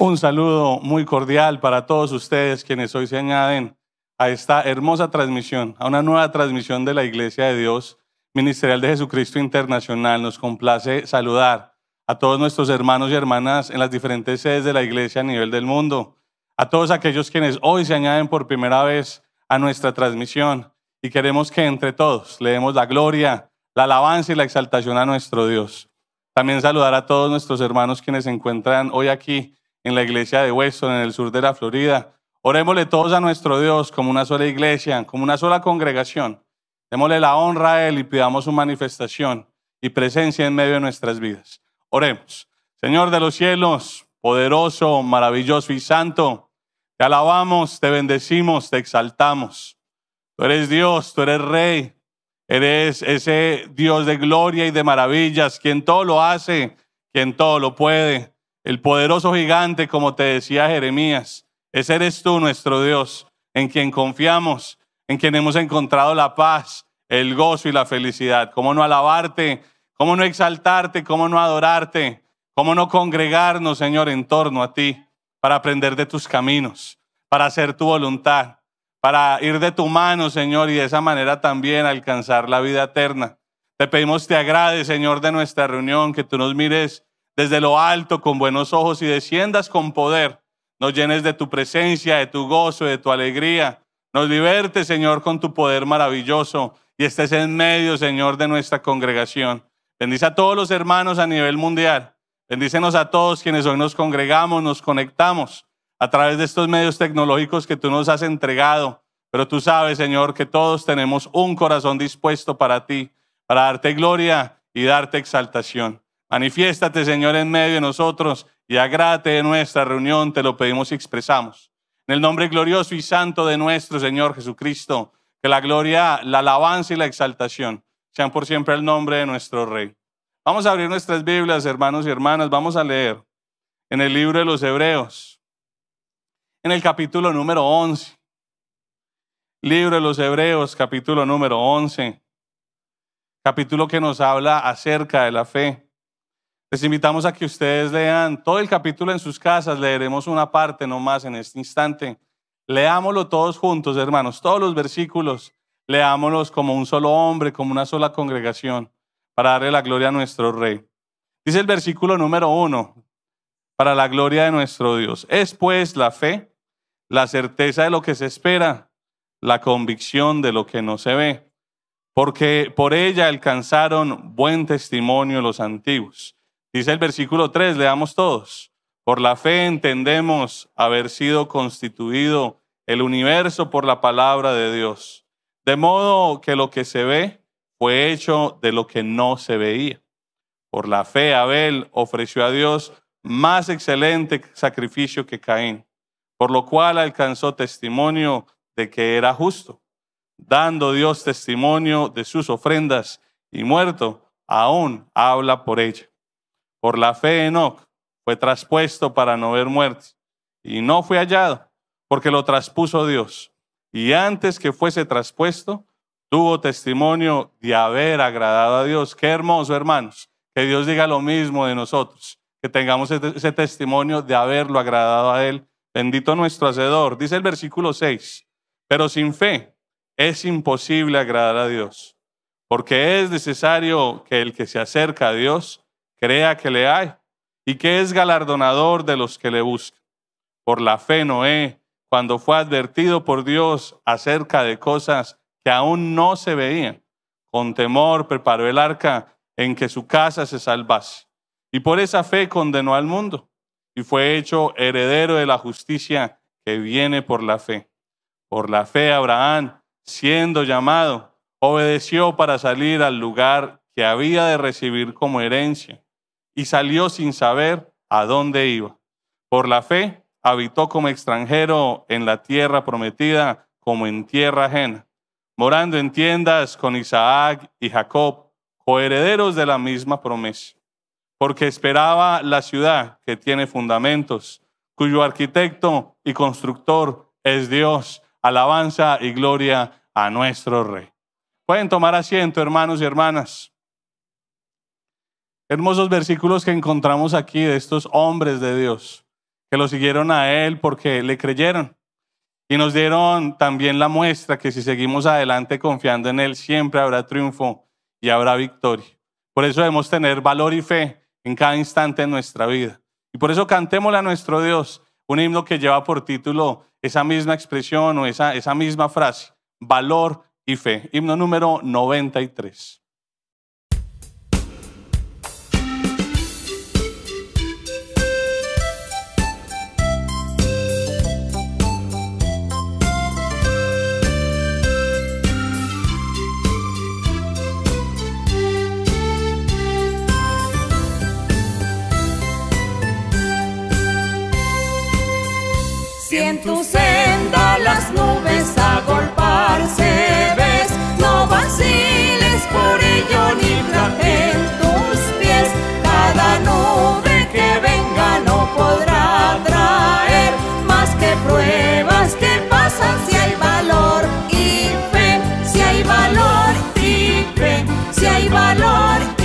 Un saludo muy cordial para todos ustedes quienes hoy se añaden a esta hermosa transmisión, a una nueva transmisión de la Iglesia de Dios Ministerial de Jesucristo Internacional. Nos complace saludar a todos nuestros hermanos y hermanas en las diferentes sedes de la Iglesia a nivel del mundo, a todos aquellos quienes hoy se añaden por primera vez a nuestra transmisión y queremos que entre todos le demos la gloria, la alabanza y la exaltación a nuestro Dios. También saludar a todos nuestros hermanos quienes se encuentran hoy aquí en la iglesia de Weston, en el sur de la Florida. Orémosle todos a nuestro Dios como una sola iglesia, como una sola congregación. Démosle la honra a Él y pidamos su manifestación y presencia en medio de nuestras vidas. Oremos. Señor de los cielos, poderoso, maravilloso y santo, te alabamos, te bendecimos, te exaltamos. Tú eres Dios, tú eres Rey, eres ese Dios de gloria y de maravillas, quien todo lo hace, quien todo lo puede. El poderoso gigante, como te decía Jeremías, ese eres tú, nuestro Dios, en quien confiamos, en quien hemos encontrado la paz, el gozo y la felicidad. ¿Cómo no alabarte? ¿Cómo no exaltarte? ¿Cómo no adorarte? ¿Cómo no congregarnos, Señor, en torno a ti para aprender de tus caminos, para hacer tu voluntad, para ir de tu mano, Señor, y de esa manera también alcanzar la vida eterna? Te pedimos, te agrade, Señor, de nuestra reunión, que tú nos mires desde lo alto con buenos ojos y desciendas con poder. Nos llenes de tu presencia, de tu gozo, de tu alegría. Nos liberte, Señor, con tu poder maravilloso y estés en medio, Señor, de nuestra congregación. Bendice a todos los hermanos a nivel mundial. Bendícenos a todos quienes hoy nos congregamos, nos conectamos a través de estos medios tecnológicos que tú nos has entregado. Pero tú sabes, Señor, que todos tenemos un corazón dispuesto para ti, para darte gloria y darte exaltación. Manifiéstate, Señor, en medio de nosotros y agrate de nuestra reunión, te lo pedimos y expresamos. En el nombre glorioso y santo de nuestro Señor Jesucristo, que la gloria, la alabanza y la exaltación sean por siempre el nombre de nuestro Rey. Vamos a abrir nuestras Biblias, hermanos y hermanas, vamos a leer en el libro de los Hebreos, en el capítulo número 11. Libro de los Hebreos, capítulo número 11, capítulo que nos habla acerca de la fe. Les invitamos a que ustedes lean todo el capítulo en sus casas, leeremos una parte nomás en este instante. Leámoslo todos juntos, hermanos, todos los versículos, leámoslos como un solo hombre, como una sola congregación, para darle la gloria a nuestro Rey. Dice el versículo número uno, para la gloria de nuestro Dios. Es pues la fe, la certeza de lo que se espera, la convicción de lo que no se ve, porque por ella alcanzaron buen testimonio los antiguos. Dice el versículo 3, leamos todos. Por la fe entendemos haber sido constituido el universo por la palabra de Dios, de modo que lo que se ve fue hecho de lo que no se veía. Por la fe Abel ofreció a Dios más excelente sacrificio que Caín, por lo cual alcanzó testimonio de que era justo, dando Dios testimonio de sus ofrendas y muerto, aún habla por ella. Por la fe Enoc fue traspuesto para no ver muerte y no fue hallado porque lo traspuso Dios. Y antes que fuese traspuesto, tuvo testimonio de haber agradado a Dios. Qué hermoso, hermanos, que Dios diga lo mismo de nosotros, que tengamos ese testimonio de haberlo agradado a Él. Bendito nuestro Hacedor. Dice el versículo 6, pero sin fe es imposible agradar a Dios, porque es necesario que el que se acerca a Dios crea que le hay y que es galardonador de los que le buscan. Por la fe Noé, cuando fue advertido por Dios acerca de cosas que aún no se veían, con temor preparó el arca en que su casa se salvase. Y por esa fe condenó al mundo y fue hecho heredero de la justicia que viene por la fe. Por la fe Abraham, siendo llamado, obedeció para salir al lugar que había de recibir como herencia y salió sin saber a dónde iba. Por la fe, habitó como extranjero en la tierra prometida, como en tierra ajena, morando en tiendas con Isaac y Jacob, coherederos de la misma promesa, porque esperaba la ciudad que tiene fundamentos, cuyo arquitecto y constructor es Dios. Alabanza y gloria a nuestro Rey. Pueden tomar asiento, hermanos y hermanas. Hermosos versículos que encontramos aquí de estos hombres de Dios, que lo siguieron a Él porque le creyeron. Y nos dieron también la muestra que si seguimos adelante confiando en Él, siempre habrá triunfo y habrá victoria. Por eso debemos tener valor y fe en cada instante en nuestra vida. Y por eso cantémosle a nuestro Dios un himno que lleva por título esa misma expresión o esa, esa misma frase, valor y fe. Himno número 93. no vaciles por ello ni traje en tus pies. Cada nube que venga no podrá traer más que pruebas que pasan si hay valor y fe, si hay valor y fe, si hay valor.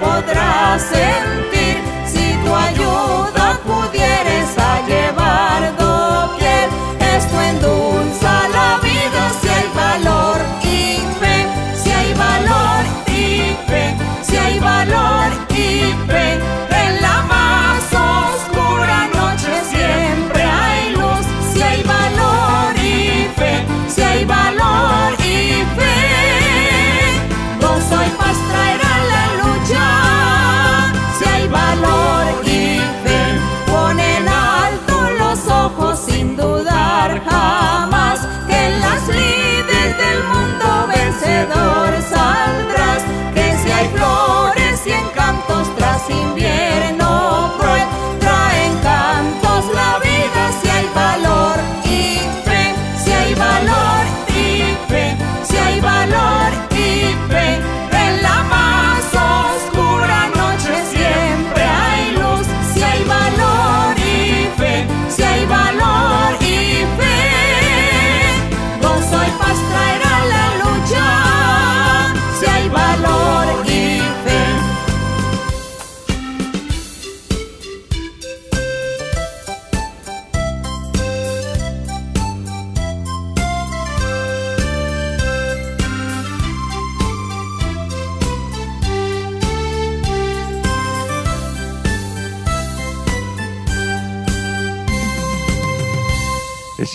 podrás sentir.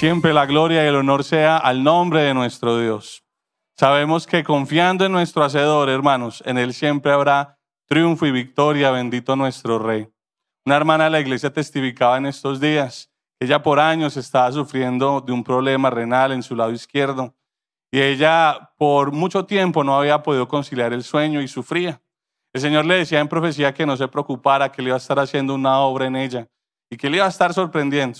siempre la gloria y el honor sea al nombre de nuestro Dios. Sabemos que confiando en nuestro Hacedor, hermanos, en Él siempre habrá triunfo y victoria, bendito nuestro Rey. Una hermana de la iglesia testificaba en estos días, ella por años estaba sufriendo de un problema renal en su lado izquierdo y ella por mucho tiempo no había podido conciliar el sueño y sufría. El Señor le decía en profecía que no se preocupara, que le iba a estar haciendo una obra en ella y que le iba a estar sorprendiendo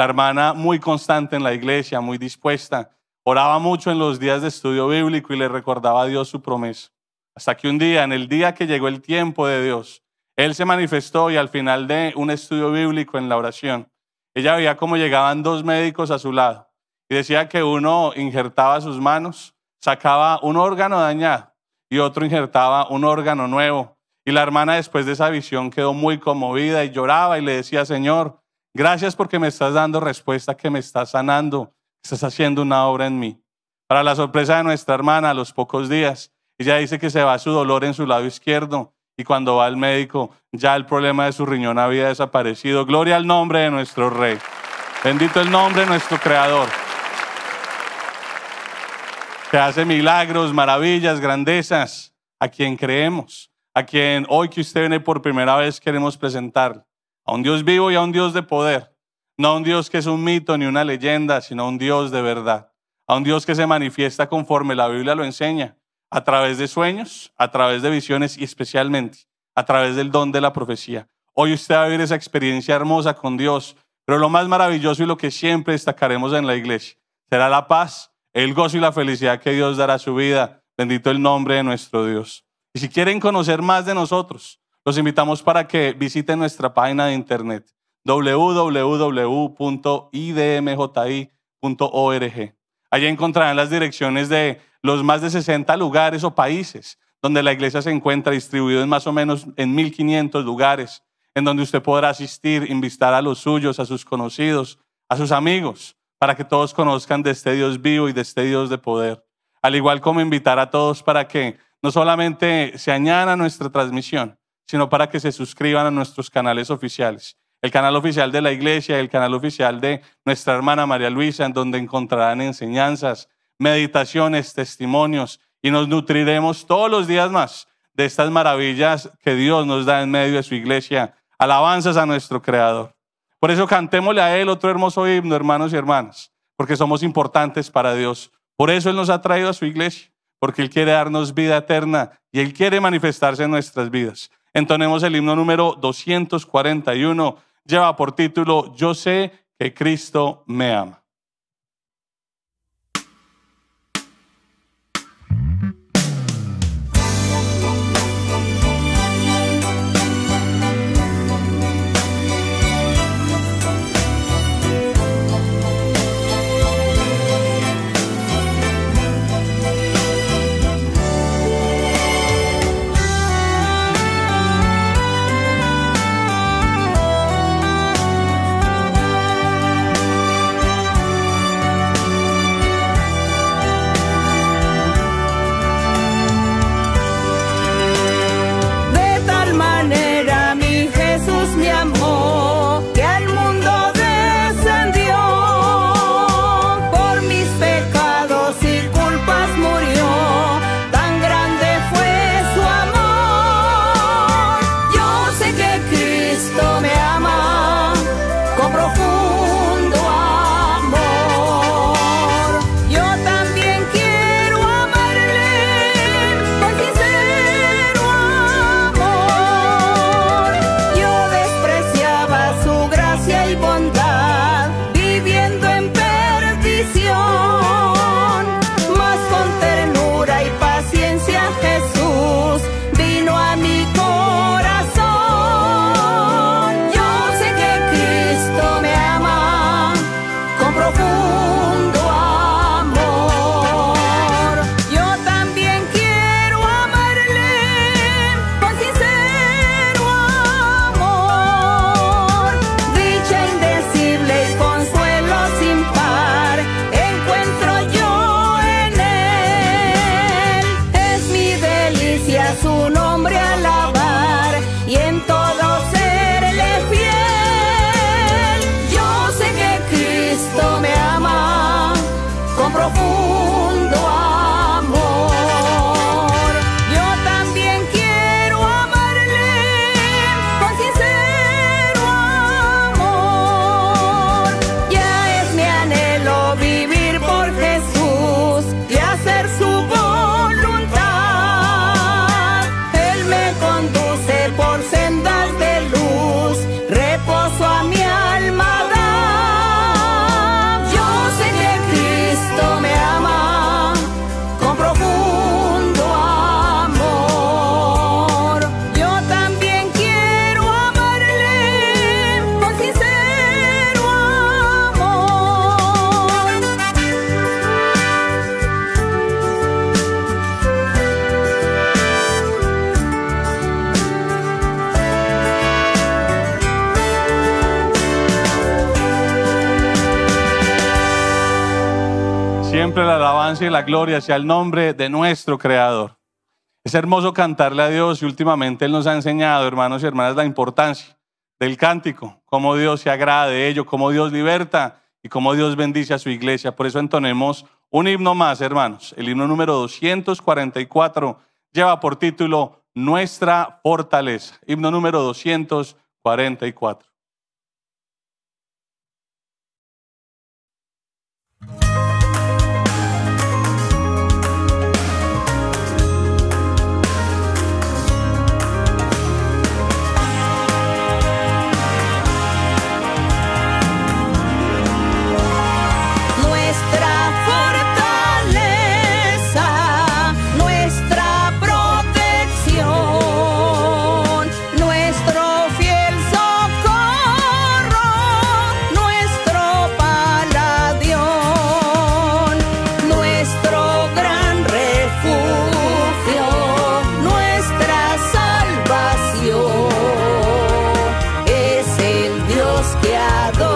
la hermana muy constante en la iglesia, muy dispuesta. Oraba mucho en los días de estudio bíblico y le recordaba a Dios su promesa. Hasta que un día, en el día que llegó el tiempo de Dios, Él se manifestó y al final de un estudio bíblico en la oración, ella veía cómo llegaban dos médicos a su lado y decía que uno injertaba sus manos, sacaba un órgano dañado y otro injertaba un órgano nuevo. Y la hermana después de esa visión quedó muy conmovida y lloraba y le decía, Señor, Gracias porque me estás dando respuesta, que me estás sanando, estás haciendo una obra en mí. Para la sorpresa de nuestra hermana, a los pocos días, ella dice que se va su dolor en su lado izquierdo y cuando va al médico, ya el problema de su riñón había desaparecido. Gloria al nombre de nuestro Rey. Bendito el nombre de nuestro Creador. Que hace milagros, maravillas, grandezas a quien creemos, a quien hoy que usted viene por primera vez queremos presentar a un Dios vivo y a un Dios de poder, no a un Dios que es un mito ni una leyenda, sino a un Dios de verdad, a un Dios que se manifiesta conforme la Biblia lo enseña, a través de sueños, a través de visiones y especialmente a través del don de la profecía. Hoy usted va a vivir esa experiencia hermosa con Dios, pero lo más maravilloso y lo que siempre destacaremos en la iglesia será la paz, el gozo y la felicidad que Dios dará a su vida. Bendito el nombre de nuestro Dios. Y si quieren conocer más de nosotros, los invitamos para que visiten nuestra página de internet www.idmji.org. Allí encontrarán las direcciones de los más de 60 lugares o países donde la iglesia se encuentra distribuida en más o menos en 1.500 lugares, en donde usted podrá asistir, invitar a los suyos, a sus conocidos, a sus amigos, para que todos conozcan de este Dios vivo y de este Dios de poder. Al igual como invitar a todos para que no solamente se añada nuestra transmisión, sino para que se suscriban a nuestros canales oficiales. El canal oficial de la iglesia, el canal oficial de nuestra hermana María Luisa, en donde encontrarán enseñanzas, meditaciones, testimonios, y nos nutriremos todos los días más de estas maravillas que Dios nos da en medio de su iglesia. Alabanzas a nuestro Creador. Por eso cantémosle a Él otro hermoso himno, hermanos y hermanas, porque somos importantes para Dios. Por eso Él nos ha traído a su iglesia, porque Él quiere darnos vida eterna y Él quiere manifestarse en nuestras vidas entonemos el himno número 241. Lleva por título Yo sé que Cristo me ama. y la gloria sea el nombre de nuestro Creador. Es hermoso cantarle a Dios y últimamente Él nos ha enseñado, hermanos y hermanas, la importancia del cántico, cómo Dios se agrada de ello, cómo Dios liberta y cómo Dios bendice a su iglesia. Por eso entonemos un himno más, hermanos. El himno número 244 lleva por título Nuestra fortaleza. Himno número 244. que adoro.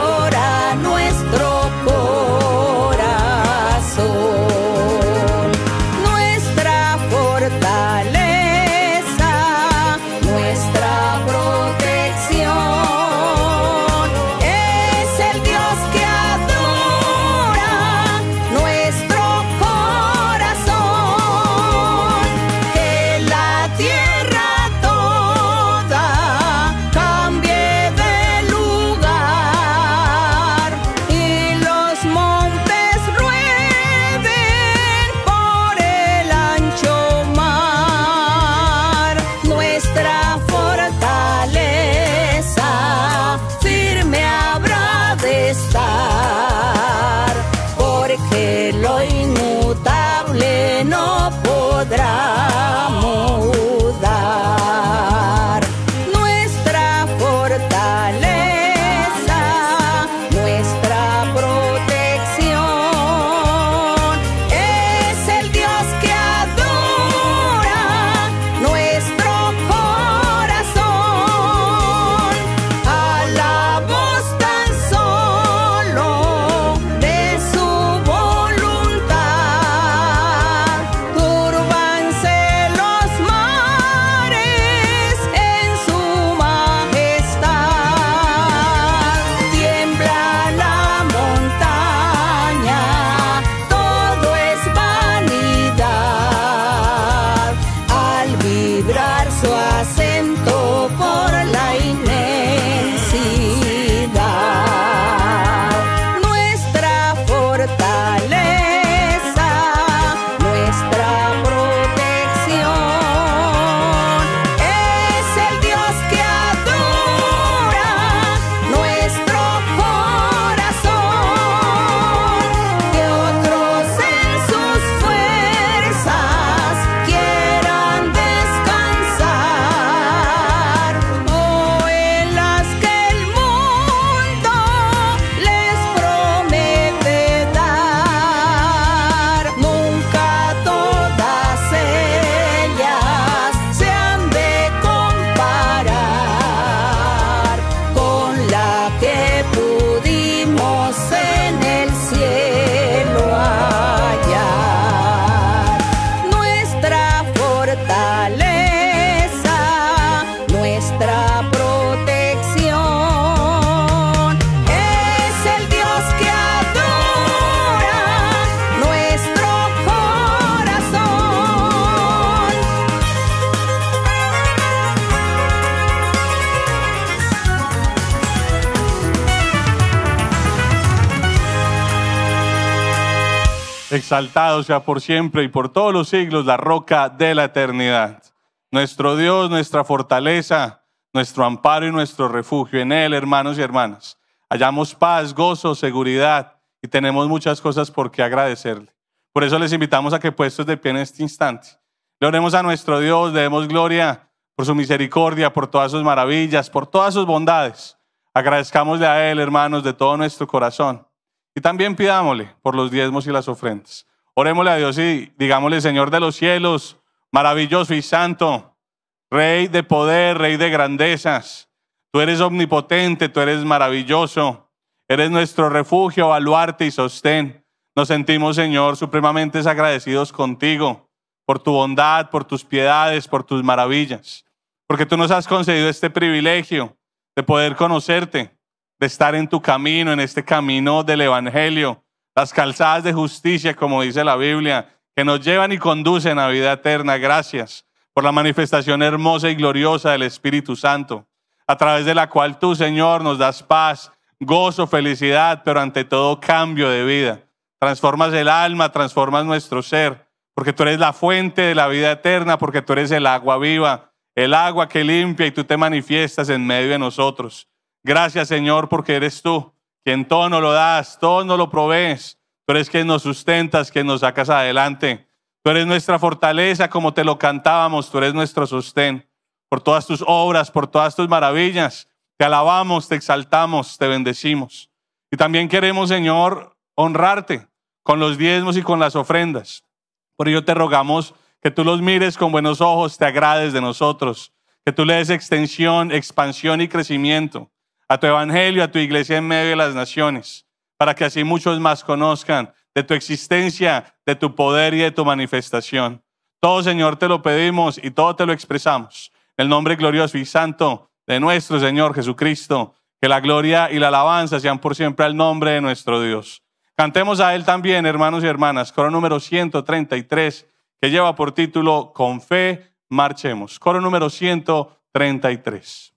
Exaltado sea por siempre y por todos los siglos la roca de la eternidad. Nuestro Dios, nuestra fortaleza, nuestro amparo y nuestro refugio en Él, hermanos y hermanas. Hallamos paz, gozo, seguridad y tenemos muchas cosas por qué agradecerle. Por eso les invitamos a que puestos de pie en este instante. Le oremos a nuestro Dios, le demos gloria por su misericordia, por todas sus maravillas, por todas sus bondades. Agradezcamosle a Él, hermanos, de todo nuestro corazón. Y también pidámosle por los diezmos y las ofrendas. Orémosle a Dios y digámosle, Señor de los cielos, maravilloso y santo, Rey de poder, Rey de grandezas. Tú eres omnipotente, tú eres maravilloso. Eres nuestro refugio, baluarte y sostén. Nos sentimos, Señor, supremamente agradecidos contigo por tu bondad, por tus piedades, por tus maravillas. Porque tú nos has concedido este privilegio de poder conocerte, de estar en tu camino, en este camino del Evangelio, las calzadas de justicia, como dice la Biblia, que nos llevan y conducen a vida eterna. Gracias por la manifestación hermosa y gloriosa del Espíritu Santo, a través de la cual tú, Señor, nos das paz, gozo, felicidad, pero ante todo cambio de vida. Transformas el alma, transformas nuestro ser, porque tú eres la fuente de la vida eterna, porque tú eres el agua viva, el agua que limpia y tú te manifiestas en medio de nosotros. Gracias Señor porque eres tú quien todo nos lo das, todo nos lo provees. Tú eres quien nos sustentas, quien nos sacas adelante. Tú eres nuestra fortaleza, como te lo cantábamos, tú eres nuestro sostén. Por todas tus obras, por todas tus maravillas, te alabamos, te exaltamos, te bendecimos. Y también queremos, Señor, honrarte con los diezmos y con las ofrendas. Por ello te rogamos que tú los mires con buenos ojos, te agrades de nosotros, que tú le des extensión, expansión y crecimiento a tu evangelio, a tu iglesia en medio de las naciones, para que así muchos más conozcan de tu existencia, de tu poder y de tu manifestación. Todo, Señor, te lo pedimos y todo te lo expresamos. el nombre glorioso y santo de nuestro Señor Jesucristo, que la gloria y la alabanza sean por siempre al nombre de nuestro Dios. Cantemos a Él también, hermanos y hermanas, coro número 133, que lleva por título Con fe marchemos. Coro número 133.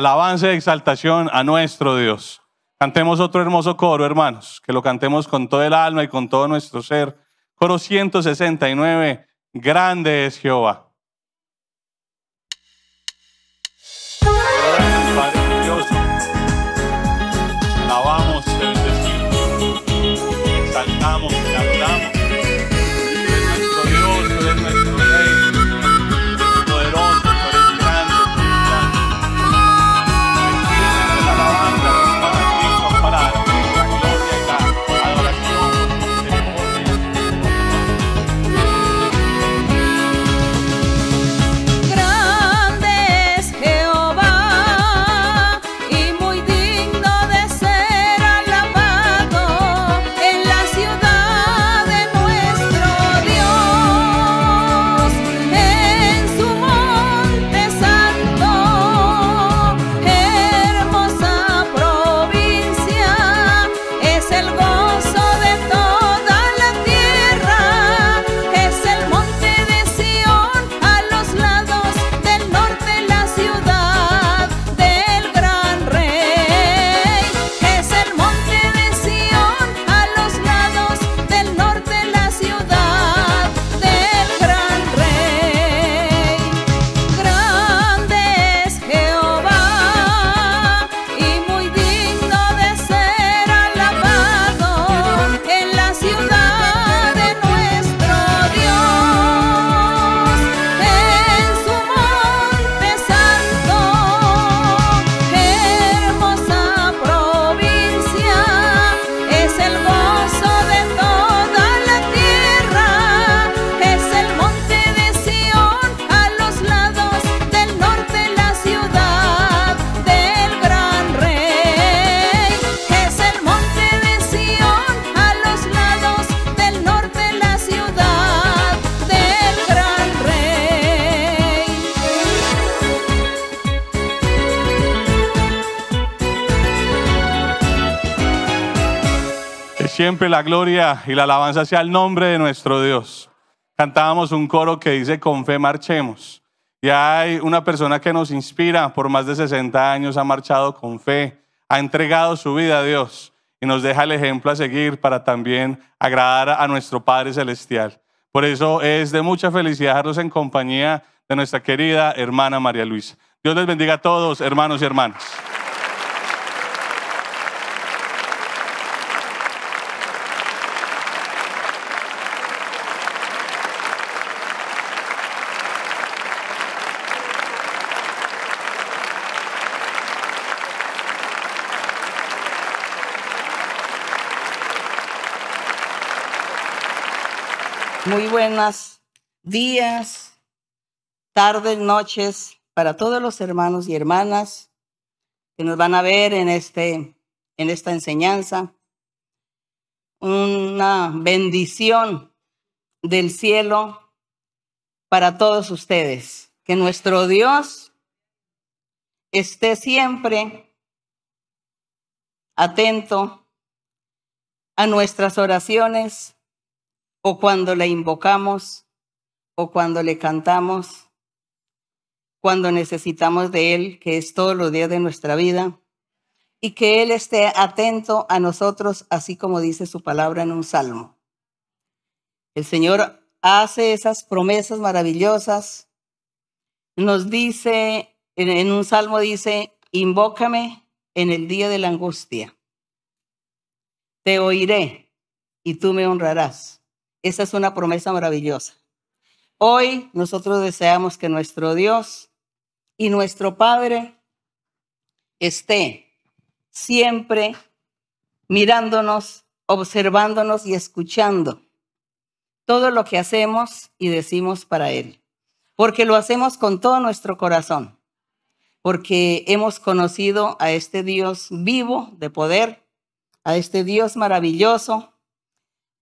alabanza y exaltación a nuestro Dios. Cantemos otro hermoso coro, hermanos, que lo cantemos con todo el alma y con todo nuestro ser. Coro 169, grande es Jehová. siempre la gloria y la alabanza sea el nombre de nuestro Dios. Cantábamos un coro que dice, con fe marchemos. Y hay una persona que nos inspira, por más de 60 años ha marchado con fe, ha entregado su vida a Dios y nos deja el ejemplo a seguir para también agradar a nuestro Padre Celestial. Por eso es de mucha felicidad dejarlos en compañía de nuestra querida hermana María Luisa. Dios les bendiga a todos, hermanos y hermanas. Muy buenos días, tardes, noches para todos los hermanos y hermanas que nos van a ver en, este, en esta enseñanza. Una bendición del cielo para todos ustedes. Que nuestro Dios esté siempre atento a nuestras oraciones o cuando le invocamos o cuando le cantamos, cuando necesitamos de Él, que es todos los días de nuestra vida, y que Él esté atento a nosotros, así como dice su palabra en un salmo. El Señor hace esas promesas maravillosas, nos dice, en un salmo dice, invócame en el día de la angustia, te oiré y tú me honrarás. Esa es una promesa maravillosa. Hoy nosotros deseamos que nuestro Dios y nuestro Padre esté siempre mirándonos, observándonos y escuchando todo lo que hacemos y decimos para Él. Porque lo hacemos con todo nuestro corazón, porque hemos conocido a este Dios vivo de poder, a este Dios maravilloso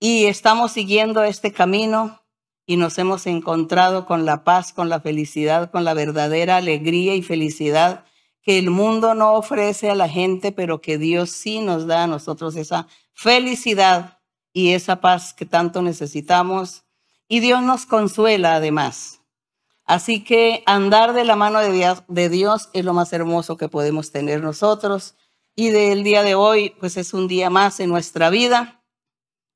y estamos siguiendo este camino y nos hemos encontrado con la paz, con la felicidad, con la verdadera alegría y felicidad que el mundo no ofrece a la gente, pero que Dios sí nos da a nosotros esa felicidad y esa paz que tanto necesitamos. Y Dios nos consuela además. Así que andar de la mano de Dios, es lo más hermoso que podemos tener nosotros. Y del día de hoy, pues es un día más en nuestra vida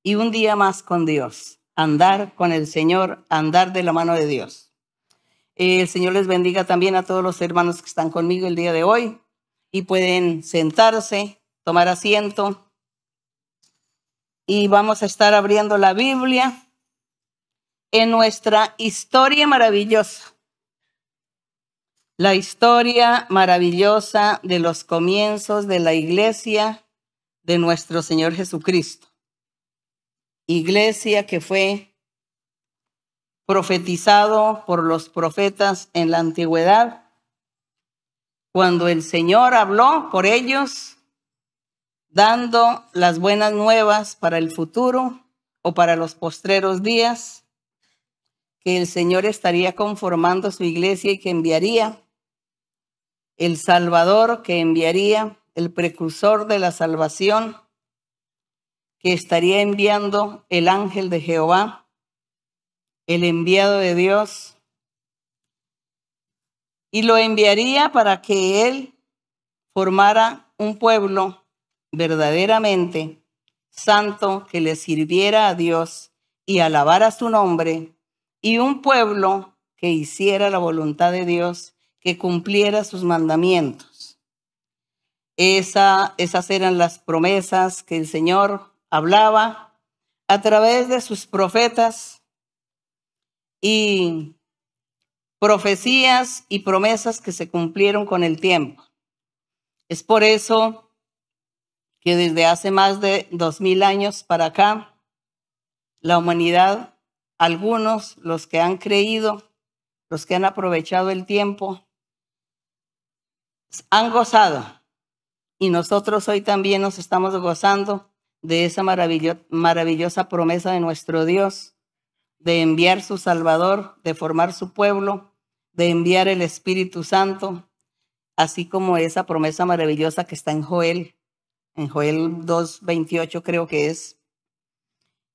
y un día más con Dios, andar con el Señor, andar de la mano de Dios. El Señor les bendiga también a todos los hermanos que están conmigo el día de hoy y pueden sentarse, tomar asiento. Y vamos a estar abriendo la Biblia en nuestra historia maravillosa. La historia maravillosa de los comienzos de la iglesia de nuestro Señor Jesucristo iglesia que fue profetizado por los profetas en la antigüedad. Cuando el Señor habló por ellos, dando las buenas nuevas para el futuro o para los postreros días, que el Señor estaría conformando su iglesia y que enviaría el Salvador, que enviaría el precursor de la salvación que estaría enviando el ángel de Jehová, el enviado de Dios, y lo enviaría para que él formara un pueblo verdaderamente santo que le sirviera a Dios y alabara su nombre, y un pueblo que hiciera la voluntad de Dios, que cumpliera sus mandamientos. esas eran las promesas que el Señor hablaba a través de sus profetas y profecías y promesas que se cumplieron con el tiempo. Es por eso que desde hace más de dos mil años para acá, la humanidad, algunos, los que han creído, los que han aprovechado el tiempo, han gozado. Y nosotros hoy también nos estamos gozando de esa maravillosa promesa de nuestro Dios, de enviar su Salvador, de formar su pueblo, de enviar el Espíritu Santo, así como esa promesa maravillosa que está en Joel, en Joel 2.28 creo que es,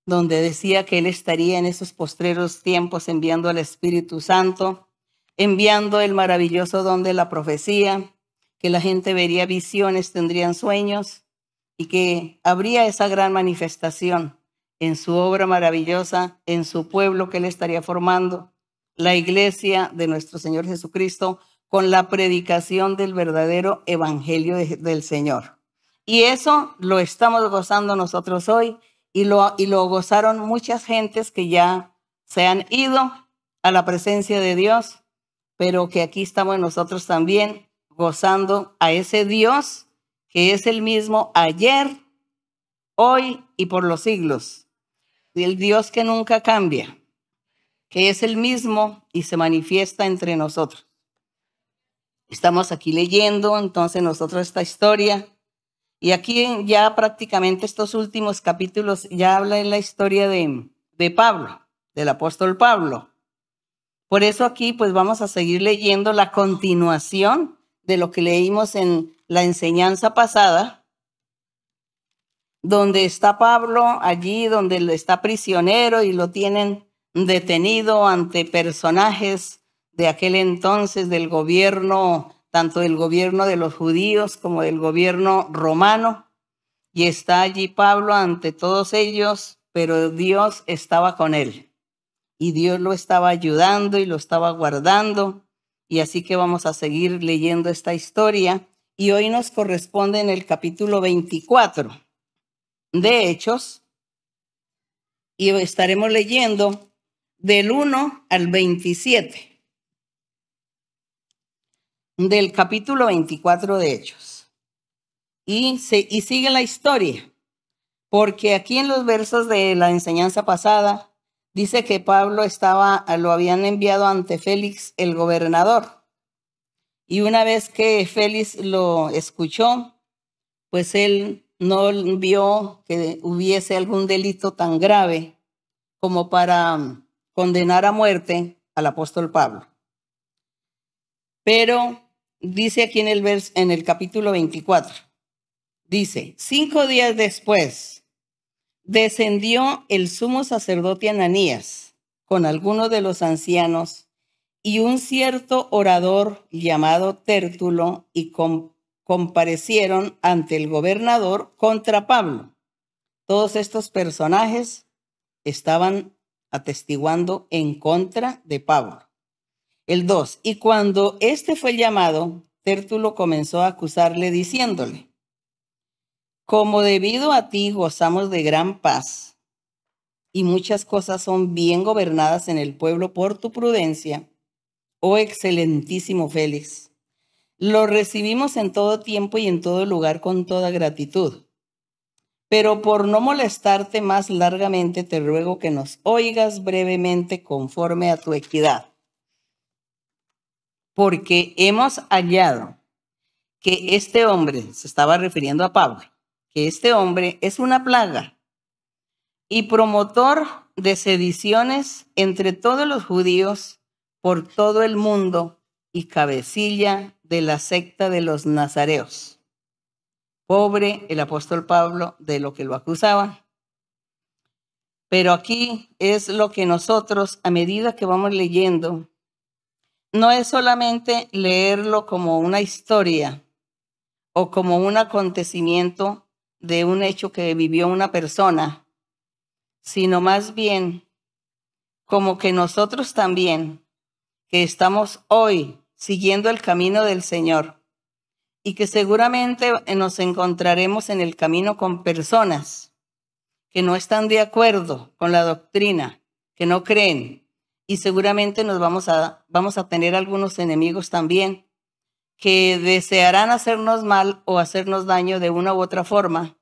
donde decía que Él estaría en esos postreros tiempos enviando al Espíritu Santo, enviando el maravilloso don de la profecía, que la gente vería visiones, tendrían sueños y que habría esa gran manifestación en su obra maravillosa, en su pueblo que él estaría formando, la iglesia de nuestro Señor Jesucristo, con la predicación del verdadero evangelio del Señor. Y eso lo estamos gozando nosotros hoy y lo, y lo gozaron muchas gentes que ya se han ido a la presencia de Dios, pero que aquí estamos nosotros también gozando a ese Dios que es el mismo ayer, hoy y por los siglos. El Dios que nunca cambia, que es el mismo y se manifiesta entre nosotros. Estamos aquí leyendo entonces nosotros esta historia y aquí ya prácticamente estos últimos capítulos ya habla en la historia de, de Pablo, del apóstol Pablo. Por eso aquí pues vamos a seguir leyendo la continuación de lo que leímos en la enseñanza pasada, donde está Pablo, allí donde está prisionero y lo tienen detenido ante personajes de aquel entonces del gobierno, tanto del gobierno de los judíos como del gobierno romano. Y está allí Pablo ante todos ellos, pero Dios estaba con él. Y Dios lo estaba ayudando y lo estaba guardando. Y así que vamos a seguir leyendo esta historia y hoy nos corresponde en el capítulo 24 de Hechos y estaremos leyendo del 1 al 27 del capítulo 24 de Hechos. Y, se, y sigue la historia, porque aquí en los versos de la enseñanza pasada dice que Pablo estaba, lo habían enviado ante Félix el gobernador y una vez que Félix lo escuchó, pues él no vio que hubiese algún delito tan grave como para um, condenar a muerte al apóstol Pablo. Pero dice aquí en el, vers en el capítulo 24, dice, cinco días después descendió el sumo sacerdote Ananías con algunos de los ancianos y un cierto orador llamado Tértulo y comparecieron ante el gobernador contra Pablo. Todos estos personajes estaban atestiguando en contra de Pablo. El 2. Y cuando éste fue llamado, Tértulo comenzó a acusarle diciéndole, como debido a ti gozamos de gran paz y muchas cosas son bien gobernadas en el pueblo por tu prudencia, oh excelentísimo Félix. Lo recibimos en todo tiempo y en todo lugar con toda gratitud. Pero por no molestarte más largamente, te ruego que nos oigas brevemente conforme a tu equidad. Porque hemos hallado que este hombre, se estaba refiriendo a Pablo, que este hombre es una plaga y promotor de sediciones entre todos los judíos por todo el mundo y cabecilla de la secta de los nazareos. Pobre el apóstol Pablo de lo que lo acusaba. Pero aquí es lo que nosotros, a medida que vamos leyendo, no es solamente leerlo como una historia o como un acontecimiento de un hecho que vivió una persona, sino más bien como que nosotros también que estamos hoy siguiendo el camino del Señor y que seguramente nos encontraremos en el camino con personas que no están de acuerdo con la doctrina, que no creen y seguramente nos vamos a, vamos a tener algunos enemigos también que desearán hacernos mal o hacernos daño de una u otra forma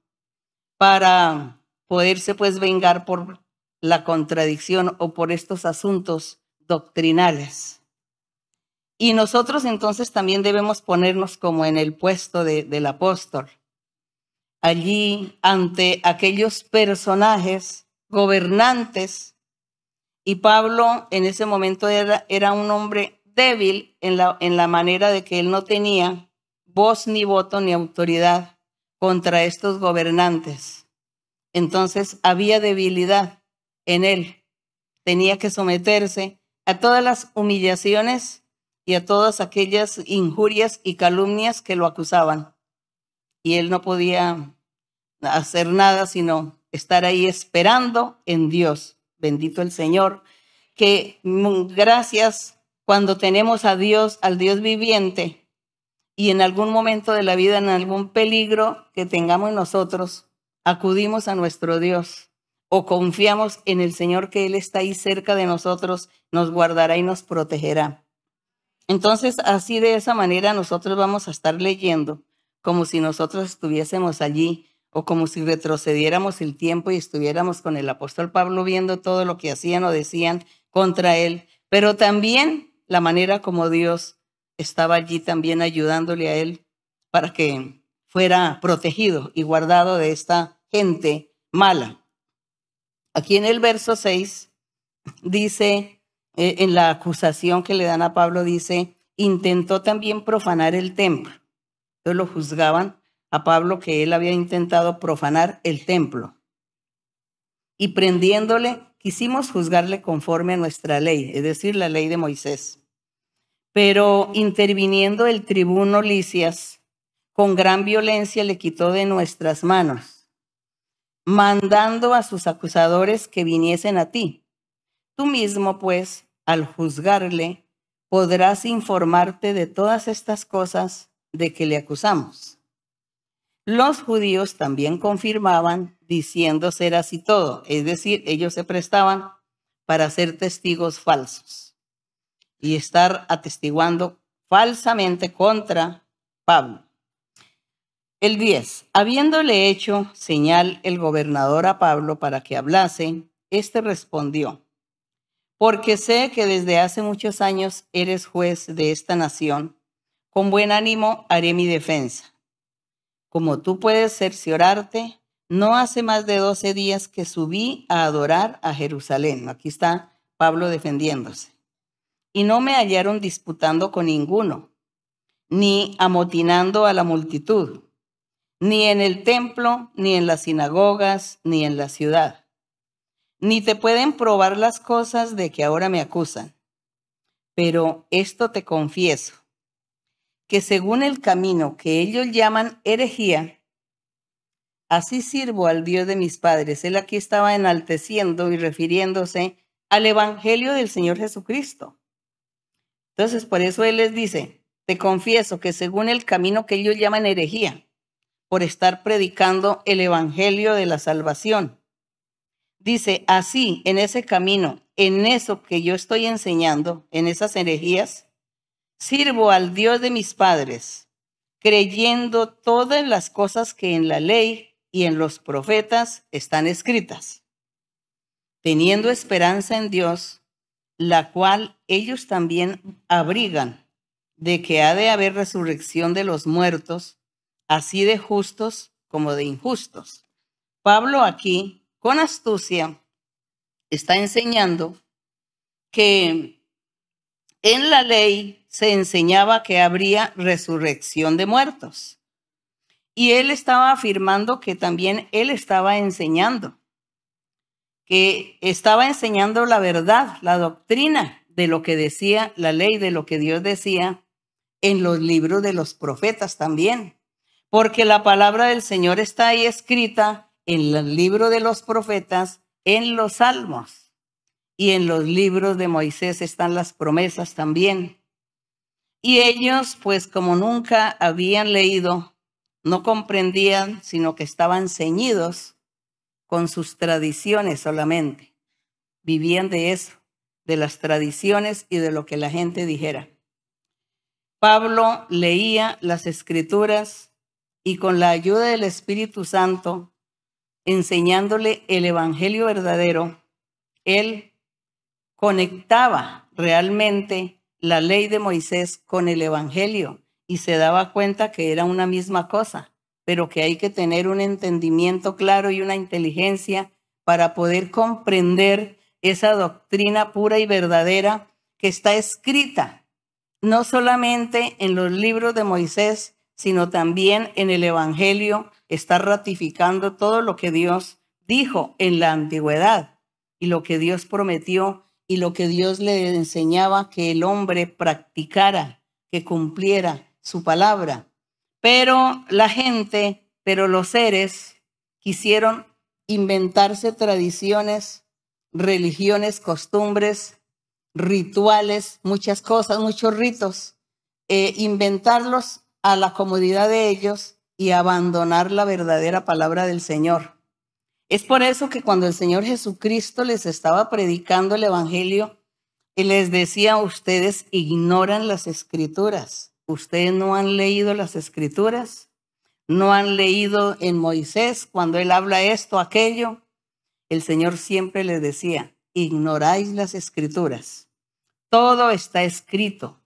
para poderse pues vengar por la contradicción o por estos asuntos doctrinales. Y nosotros entonces también debemos ponernos como en el puesto del apóstol, allí ante aquellos personajes gobernantes. Y Pablo en ese momento era, un hombre débil en la, en la manera de que él no tenía voz ni voto ni autoridad contra estos gobernantes. Entonces había debilidad en él. Tenía que someterse a todas las humillaciones y a todas aquellas injurias y calumnias que lo acusaban. Y él no podía hacer nada sino estar ahí esperando en Dios. Bendito el Señor. Que gracias cuando tenemos a Dios, al Dios viviente, y en algún momento de la vida, en algún peligro que tengamos nosotros, acudimos a nuestro Dios o confiamos en el Señor que Él está ahí cerca de nosotros, nos guardará y nos protegerá. Entonces, así de esa manera nosotros vamos a estar leyendo como si nosotros estuviésemos allí o como si retrocediéramos el tiempo y estuviéramos con el apóstol Pablo viendo todo lo que hacían o decían contra él, pero también la manera como Dios estaba allí también ayudándole a él para que fuera protegido y guardado de esta gente mala. Aquí en el verso 6 dice, eh, en la acusación que le dan a Pablo dice, intentó también profanar el templo. Entonces lo juzgaban a Pablo que él había intentado profanar el templo. Y prendiéndole, quisimos juzgarle conforme a nuestra ley, es decir, la ley de Moisés. Pero interviniendo el tribuno Licias, con gran violencia le quitó de nuestras manos, mandando a sus acusadores que viniesen a ti. Tú mismo, pues, al juzgarle, podrás informarte de todas estas cosas de que le acusamos. Los judíos también confirmaban diciendo ser así todo, es decir, ellos se prestaban para ser testigos falsos y estar atestiguando falsamente contra Pablo. El 10. Habiéndole hecho señal el gobernador a Pablo para que hablase, éste respondió, porque sé que desde hace muchos años eres juez de esta nación. Con buen ánimo haré mi defensa. Como tú puedes cerciorarte, no hace más de doce días que subí a adorar a Jerusalén. Aquí está Pablo defendiéndose. Y no me hallaron disputando con ninguno, ni amotinando a la multitud, ni en el templo, ni en las sinagogas, ni en la ciudad ni te pueden probar las cosas de que ahora me acusan. Pero esto te confieso, que según el camino que ellos llaman herejía, así sirvo al Dios de mis padres. Él aquí estaba enalteciendo y refiriéndose al Evangelio del Señor Jesucristo. Entonces, por eso Él les dice, te confieso que según el camino que ellos llaman herejía, por estar predicando el Evangelio de la salvación, Dice, así, en ese camino, en eso que yo estoy enseñando, en esas herejías, sirvo al Dios de mis padres, creyendo todas las cosas que en la ley y en los profetas están escritas, teniendo esperanza en Dios, la cual ellos también abrigan de que ha de haber resurrección de los muertos, así de justos como de injustos. Pablo aquí con astucia está enseñando que en la ley se enseñaba que habría resurrección de muertos. Y él estaba afirmando que también él estaba enseñando, que estaba enseñando la verdad, la doctrina de lo que decía la ley, de lo que Dios decía en los libros de los profetas también. Porque la palabra del Señor está ahí escrita en el libro de los profetas, en los salmos y en los libros de Moisés están las promesas también. Y ellos, pues como nunca habían leído, no comprendían, sino que estaban ceñidos con sus tradiciones solamente. Vivían de eso, de las tradiciones y de lo que la gente dijera. Pablo leía las escrituras y con la ayuda del Espíritu Santo enseñándole el Evangelio verdadero, él conectaba realmente la ley de Moisés con el Evangelio y se daba cuenta que era una misma cosa, pero que hay que tener un entendimiento claro y una inteligencia para poder comprender esa doctrina pura y verdadera que está escrita no solamente en los libros de Moisés, sino también en el Evangelio está ratificando todo lo que Dios dijo en la antigüedad y lo que Dios prometió y lo que Dios le enseñaba que el hombre practicara, que cumpliera su palabra. Pero la gente, pero los seres quisieron inventarse tradiciones, religiones, costumbres, rituales, muchas cosas, muchos ritos, eh, inventarlos a la comodidad de ellos y abandonar la verdadera palabra del Señor. Es por eso que cuando el Señor Jesucristo les estaba predicando el Evangelio, y les decía, ustedes ignoran las escrituras, ustedes no han leído las escrituras, no han leído en Moisés cuando Él habla esto, aquello. El Señor siempre les decía, ignoráis las escrituras, todo está escrito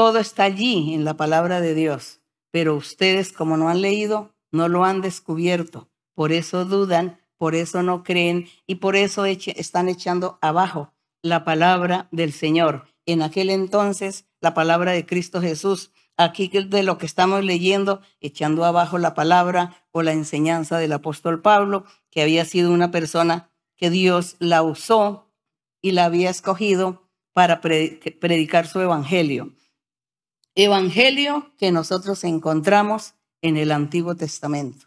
todo está allí en la palabra de Dios, pero ustedes como no han leído, no lo han descubierto. Por eso dudan, por eso no creen y por eso están echando abajo la palabra del Señor. En aquel entonces, la palabra de Cristo Jesús. Aquí de lo que estamos leyendo, echando abajo la palabra o la enseñanza del apóstol Pablo, que había sido una persona que Dios la usó y la había escogido para predicar su evangelio evangelio que nosotros encontramos en el Antiguo Testamento.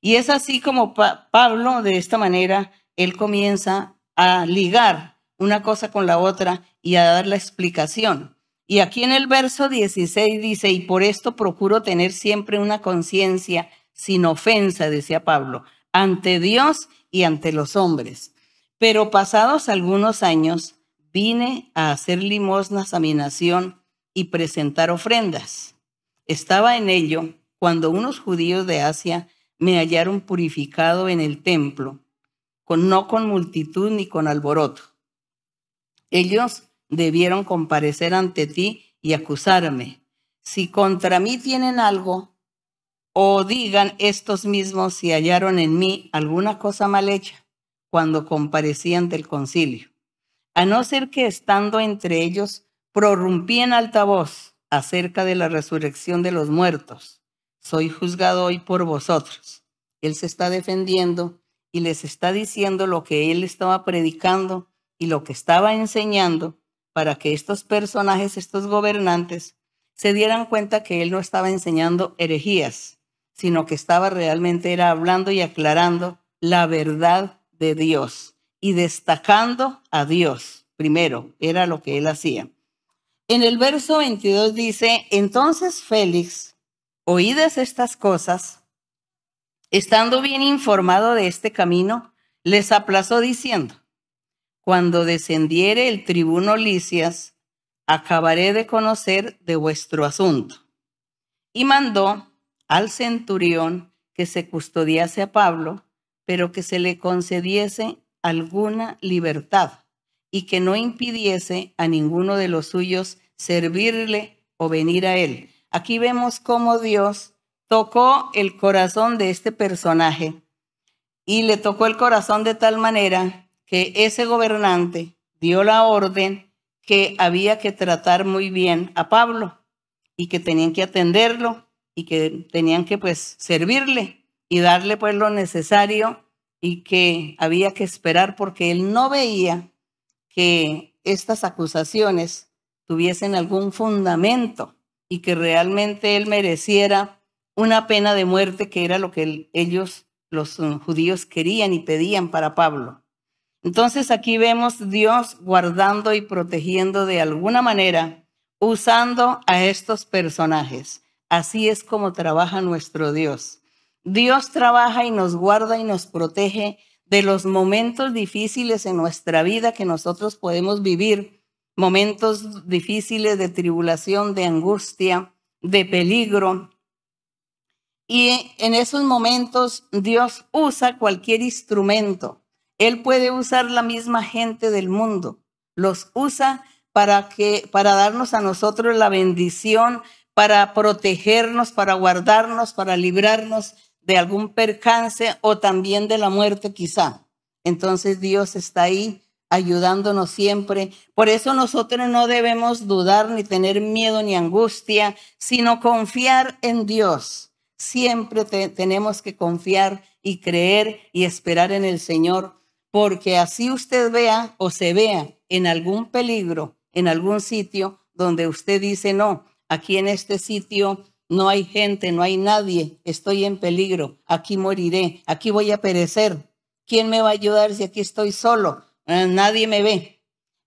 Y es así como Pablo, de esta manera, él comienza a ligar una cosa con la otra y a dar la explicación. Y aquí en el verso 16 dice, y por esto procuro tener siempre una conciencia sin ofensa, decía Pablo, ante Dios y ante los hombres. Pero pasados algunos años, vine a hacer limosnas a mi nación y presentar ofrendas. Estaba en ello cuando unos judíos de Asia me hallaron purificado en el templo, con, no con multitud ni con alboroto. Ellos debieron comparecer ante ti y acusarme. Si contra mí tienen algo, o digan estos mismos si hallaron en mí alguna cosa mal hecha cuando comparecían del concilio. A no ser que estando entre ellos Prorrumpí en alta voz acerca de la resurrección de los muertos. Soy juzgado hoy por vosotros. Él se está defendiendo y les está diciendo lo que él estaba predicando y lo que estaba enseñando para que estos personajes, estos gobernantes, se dieran cuenta que él no estaba enseñando herejías, sino que estaba realmente era hablando y aclarando la verdad de Dios y destacando a Dios. Primero, era lo que él hacía. En el verso 22 dice, entonces Félix, oídas estas cosas, estando bien informado de este camino, les aplazó diciendo, cuando descendiere el tribuno Licias, acabaré de conocer de vuestro asunto. Y mandó al centurión que se custodiase a Pablo, pero que se le concediese alguna libertad y que no impidiese a ninguno de los suyos servirle o venir a él. Aquí vemos cómo Dios tocó el corazón de este personaje y le tocó el corazón de tal manera que ese gobernante dio la orden que había que tratar muy bien a Pablo y que tenían que atenderlo y que tenían que pues servirle y darle pues lo necesario y que había que esperar porque él no veía que estas acusaciones tuviesen algún fundamento y que realmente él mereciera una pena de muerte, que era lo que ellos, los um, judíos, querían y pedían para Pablo. Entonces aquí vemos Dios guardando y protegiendo de alguna manera, usando a estos personajes. Así es como trabaja nuestro Dios. Dios trabaja y nos guarda y nos protege de los momentos difíciles en nuestra vida que nosotros podemos vivir, momentos difíciles de tribulación, de angustia, de peligro. Y en esos momentos Dios usa cualquier instrumento. Él puede usar la misma gente del mundo. Los usa para que para darnos a nosotros la bendición, para protegernos, para guardarnos, para librarnos de algún percance o también de la muerte quizá. Entonces Dios está ahí ayudándonos siempre. Por eso nosotros no debemos dudar ni tener miedo ni angustia, sino confiar en Dios. Siempre tenemos que confiar y creer y esperar en el Señor, porque así usted vea o se vea en algún peligro, en algún sitio donde usted dice, no, aquí en este sitio no hay gente, no hay nadie, estoy en peligro, aquí moriré, aquí voy a perecer. ¿Quién me va a ayudar si aquí estoy solo? Ah, nadie me ve.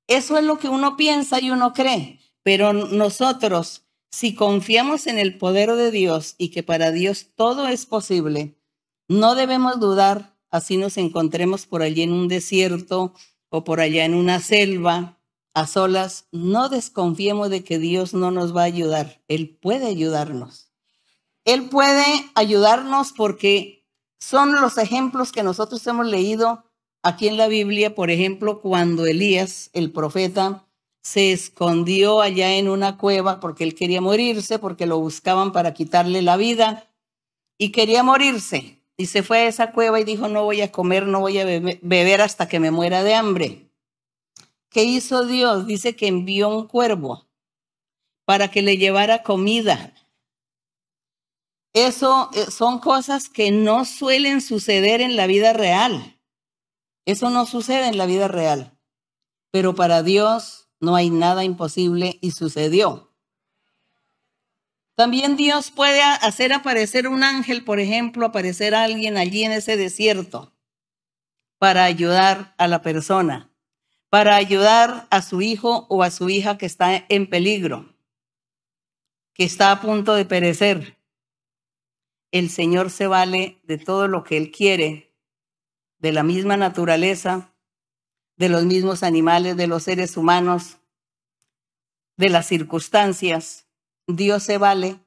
Eso es lo que uno piensa y uno cree, pero nosotros, si confiamos en el poder de Dios y que para Dios todo es posible, no debemos dudar, así nos encontremos por allí en un desierto o por allá en una selva, a solas, no desconfiemos de que Dios no nos va a ayudar. Él puede ayudarnos. Él puede ayudarnos porque son los ejemplos que nosotros hemos leído aquí en la Biblia, por ejemplo, cuando Elías, el profeta, se escondió allá en una cueva porque él quería morirse, porque lo buscaban para quitarle la vida y quería morirse. Y se fue a esa cueva y dijo, no voy a comer, no voy a beber hasta que me muera de hambre. ¿Qué hizo Dios? Dice que envió un cuervo para que le llevara comida. Eso eh, son cosas que no suelen suceder en la vida real. Eso no sucede en la vida real. Pero para Dios no hay nada imposible y sucedió. También Dios puede hacer aparecer un ángel, por ejemplo, aparecer alguien allí en ese desierto para ayudar a la persona para ayudar a su hijo o a su hija que está en peligro, que está a punto de perecer. El Señor se vale de todo lo que Él quiere, de la misma naturaleza, de los mismos animales, de los seres humanos, de las circunstancias. Dios se vale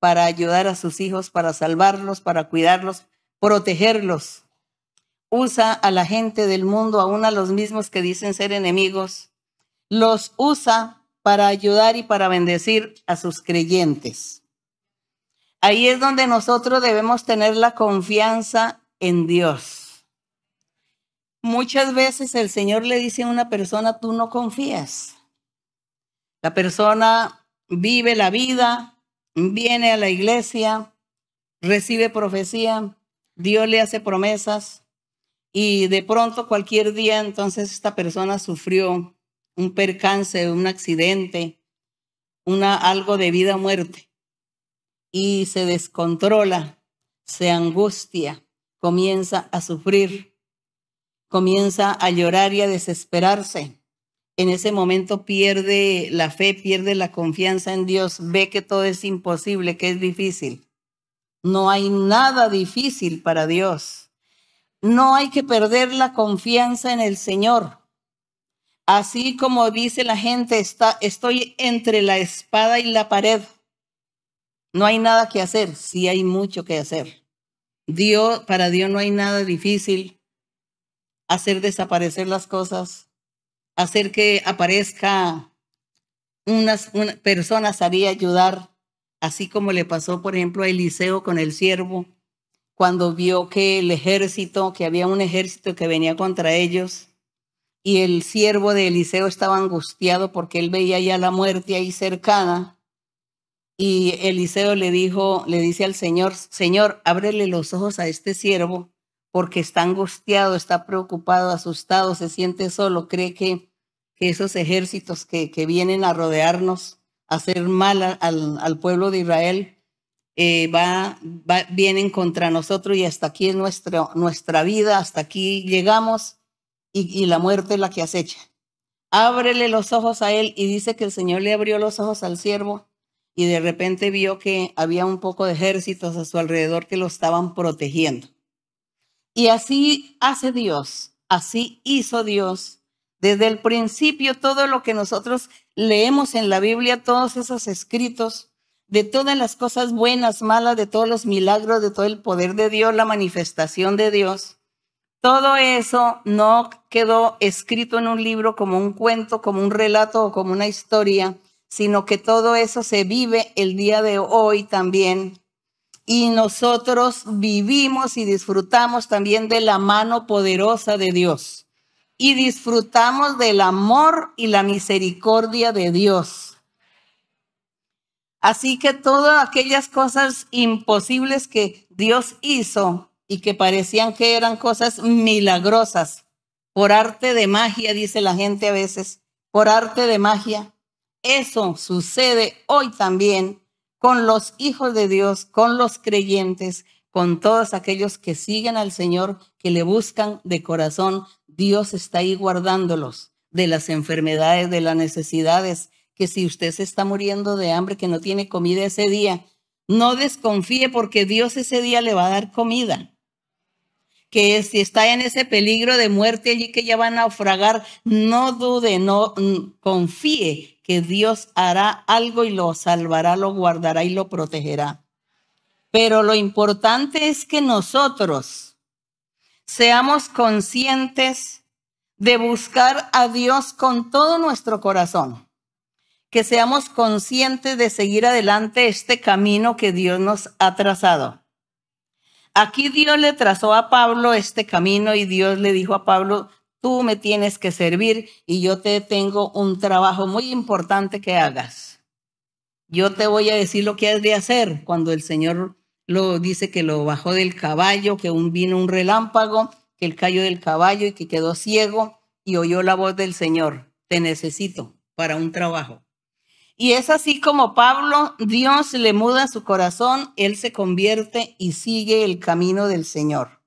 para ayudar a sus hijos, para salvarlos, para cuidarlos, protegerlos usa a la gente del mundo, aún a los mismos que dicen ser enemigos, los usa para ayudar y para bendecir a sus creyentes. Ahí es donde nosotros debemos tener la confianza en Dios. Muchas veces el Señor le dice a una persona, tú no confías. La persona vive la vida, viene a la iglesia, recibe profecía, Dios le hace promesas, y de pronto cualquier día entonces esta persona sufrió un percance, un accidente, una, algo de vida o muerte. Y se descontrola, se angustia, comienza a sufrir, comienza a llorar y a desesperarse. En ese momento pierde la fe, pierde la confianza en Dios, ve que todo es imposible, que es difícil. No hay nada difícil para Dios. No hay que perder la confianza en el Señor. Así como dice la gente, está, estoy entre la espada y la pared. No hay nada que hacer, sí hay mucho que hacer. para Dios no hay nada difícil. Hacer desaparecer las cosas, hacer que aparezca unas una, personas haría ayudar, así como le pasó, por ejemplo, a Eliseo con el siervo cuando vio que el ejército, que había un ejército que venía contra ellos, y el siervo de Eliseo estaba angustiado porque él veía ya la muerte ahí cercana. Y Eliseo le dijo, le dice al Señor, Señor, ábrele los ojos a este siervo porque está angustiado, está preocupado, asustado, se siente solo, cree que, esos ejércitos que, vienen a rodearnos, a hacer mal al pueblo de Israel, eh, va, vienen contra nosotros y hasta aquí es nuestra vida, hasta aquí llegamos y, y la muerte es la que acecha. Ábrele los ojos a él y dice que el Señor le abrió los ojos al siervo y de repente vio que había un poco de ejércitos a su alrededor que lo estaban protegiendo. Y así hace Dios, así hizo Dios. Desde el principio todo lo que nosotros leemos en la Biblia, todos esos escritos, de todas las cosas buenas, malas, de todos los milagros, de todo el poder de Dios, la manifestación de Dios. Todo eso no quedó escrito en un libro como un cuento, como un relato o como una historia, sino que todo eso se vive el día de hoy también. Y nosotros vivimos y disfrutamos también de la mano poderosa de Dios. Y disfrutamos del amor y la misericordia de Dios Así que todas aquellas cosas imposibles que Dios hizo y que parecían que eran cosas milagrosas, por arte de magia, dice la gente a veces, por arte de magia, eso sucede hoy también con los hijos de Dios, con los creyentes, con todos aquellos que siguen al Señor, que le buscan de corazón. Dios está ahí guardándolos de las enfermedades, de las necesidades, que si usted se está muriendo de hambre, que no tiene comida ese día, no desconfíe porque Dios ese día le va a dar comida. Que si está en ese peligro de muerte allí que ya van a naufragar, no dude, no mm, confíe que Dios hará algo y lo salvará, lo guardará y lo protegerá. Pero lo importante es que nosotros seamos conscientes de buscar a Dios con todo nuestro corazón que seamos conscientes de seguir adelante este camino que Dios nos ha trazado. Aquí Dios le trazó a Pablo este camino y Dios le dijo a Pablo, tú me tienes que servir y yo te tengo un trabajo muy importante que hagas. Yo te voy a decir lo que has de hacer cuando el Señor lo dice que lo bajó del caballo, que un, vino un relámpago, que el cayó del caballo y que quedó ciego y oyó la voz del Señor, te necesito para un trabajo. Y es así como Pablo, Dios le muda su corazón, él se convierte y sigue el camino del Señor.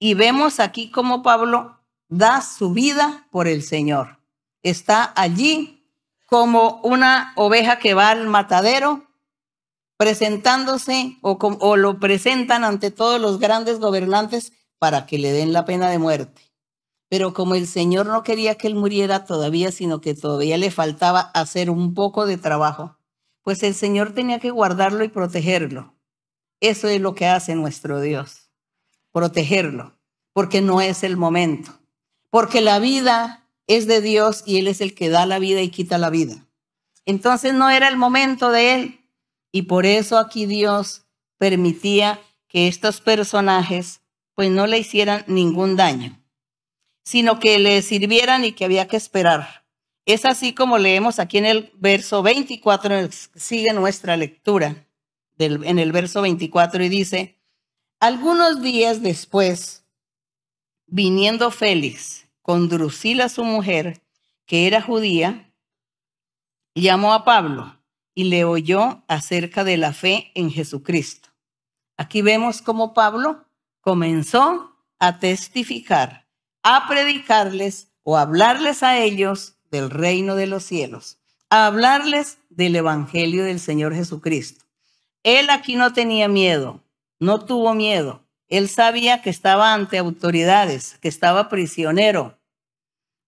Y vemos aquí como Pablo da su vida por el Señor. Está allí como una oveja que va al matadero, presentándose o, o lo presentan ante todos los grandes gobernantes para que le den la pena de muerte. Pero como el Señor no quería que él muriera todavía, sino que todavía le faltaba hacer un poco de trabajo, pues el Señor tenía que guardarlo y protegerlo. Eso es lo que hace nuestro Dios, protegerlo, porque no es el momento, porque la vida es de Dios y Él es el que da la vida y quita la vida. Entonces no era el momento de Él y por eso aquí Dios permitía que estos personajes pues no le hicieran ningún daño sino que le sirvieran y que había que esperar. Es así como leemos aquí en el verso 24, sigue nuestra lectura en el verso 24 y dice, algunos días después, viniendo Félix con Drusila su mujer, que era judía, llamó a Pablo y le oyó acerca de la fe en Jesucristo. Aquí vemos cómo Pablo comenzó a testificar a predicarles o hablarles a ellos del reino de los cielos, a hablarles del Evangelio del Señor Jesucristo. Él aquí no tenía miedo, no tuvo miedo. Él sabía que estaba ante autoridades, que estaba prisionero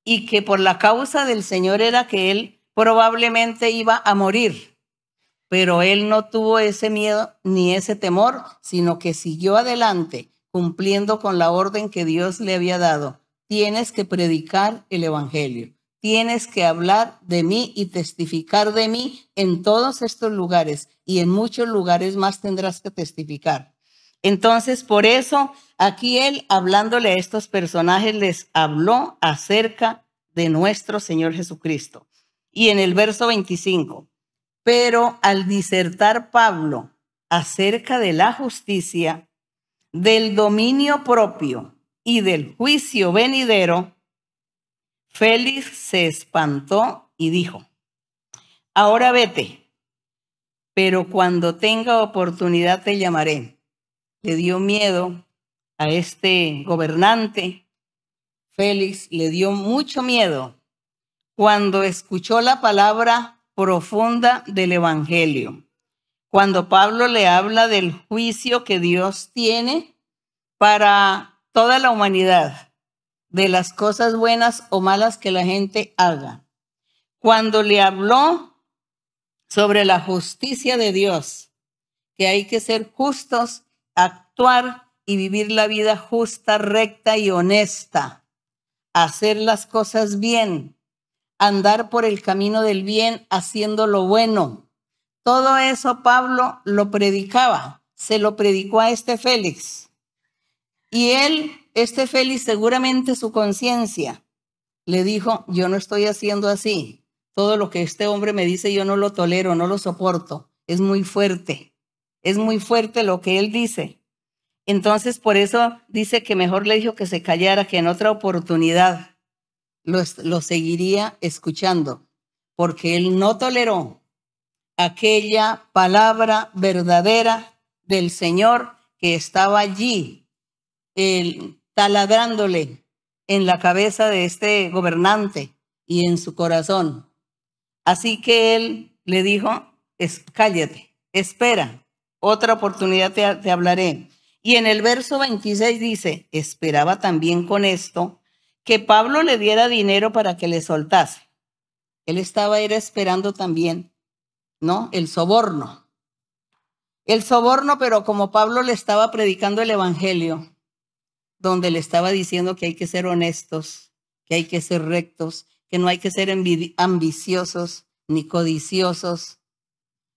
y que por la causa del Señor era que él probablemente iba a morir. Pero él no tuvo ese miedo ni ese temor, sino que siguió adelante cumpliendo con la orden que Dios le había dado tienes que predicar el Evangelio, tienes que hablar de mí y testificar de mí en todos estos lugares y en muchos lugares más tendrás que testificar. Entonces, por eso, aquí él, hablándole a estos personajes, les habló acerca de nuestro Señor Jesucristo. Y en el verso 25, pero al disertar Pablo acerca de la justicia, del dominio propio, y del juicio venidero, Félix se espantó y dijo, ahora vete, pero cuando tenga oportunidad te llamaré. Le dio miedo a este gobernante. Félix le dio mucho miedo cuando escuchó la palabra profunda del Evangelio. Cuando Pablo le habla del juicio que Dios tiene para toda la humanidad de las cosas buenas o malas que la gente haga. Cuando le habló sobre la justicia de Dios, que hay que ser justos, actuar y vivir la vida justa, recta y honesta, hacer las cosas bien, andar por el camino del bien haciendo lo bueno. Todo eso Pablo lo predicaba, se lo predicó a este Félix. Y él, este Félix, seguramente su conciencia le dijo, yo no estoy haciendo así. Todo lo que este hombre me dice yo no lo tolero, no lo soporto. Es muy fuerte. Es muy fuerte lo que él dice. Entonces, por eso dice que mejor le dijo que se callara, que en otra oportunidad lo, lo seguiría escuchando, porque él no toleró aquella palabra verdadera del Señor que estaba allí taladrándole en la cabeza de este gobernante y en su corazón. Así que él le dijo, cállate, espera, otra oportunidad te, hablaré. Y en el verso 26 dice, esperaba también con esto que Pablo le diera dinero para que le soltase. Él estaba esperando también, ¿no? El soborno. El soborno, pero como Pablo le estaba predicando el Evangelio, donde le estaba diciendo que hay que ser honestos, que hay que ser rectos, que no hay que ser ambiciosos ni codiciosos,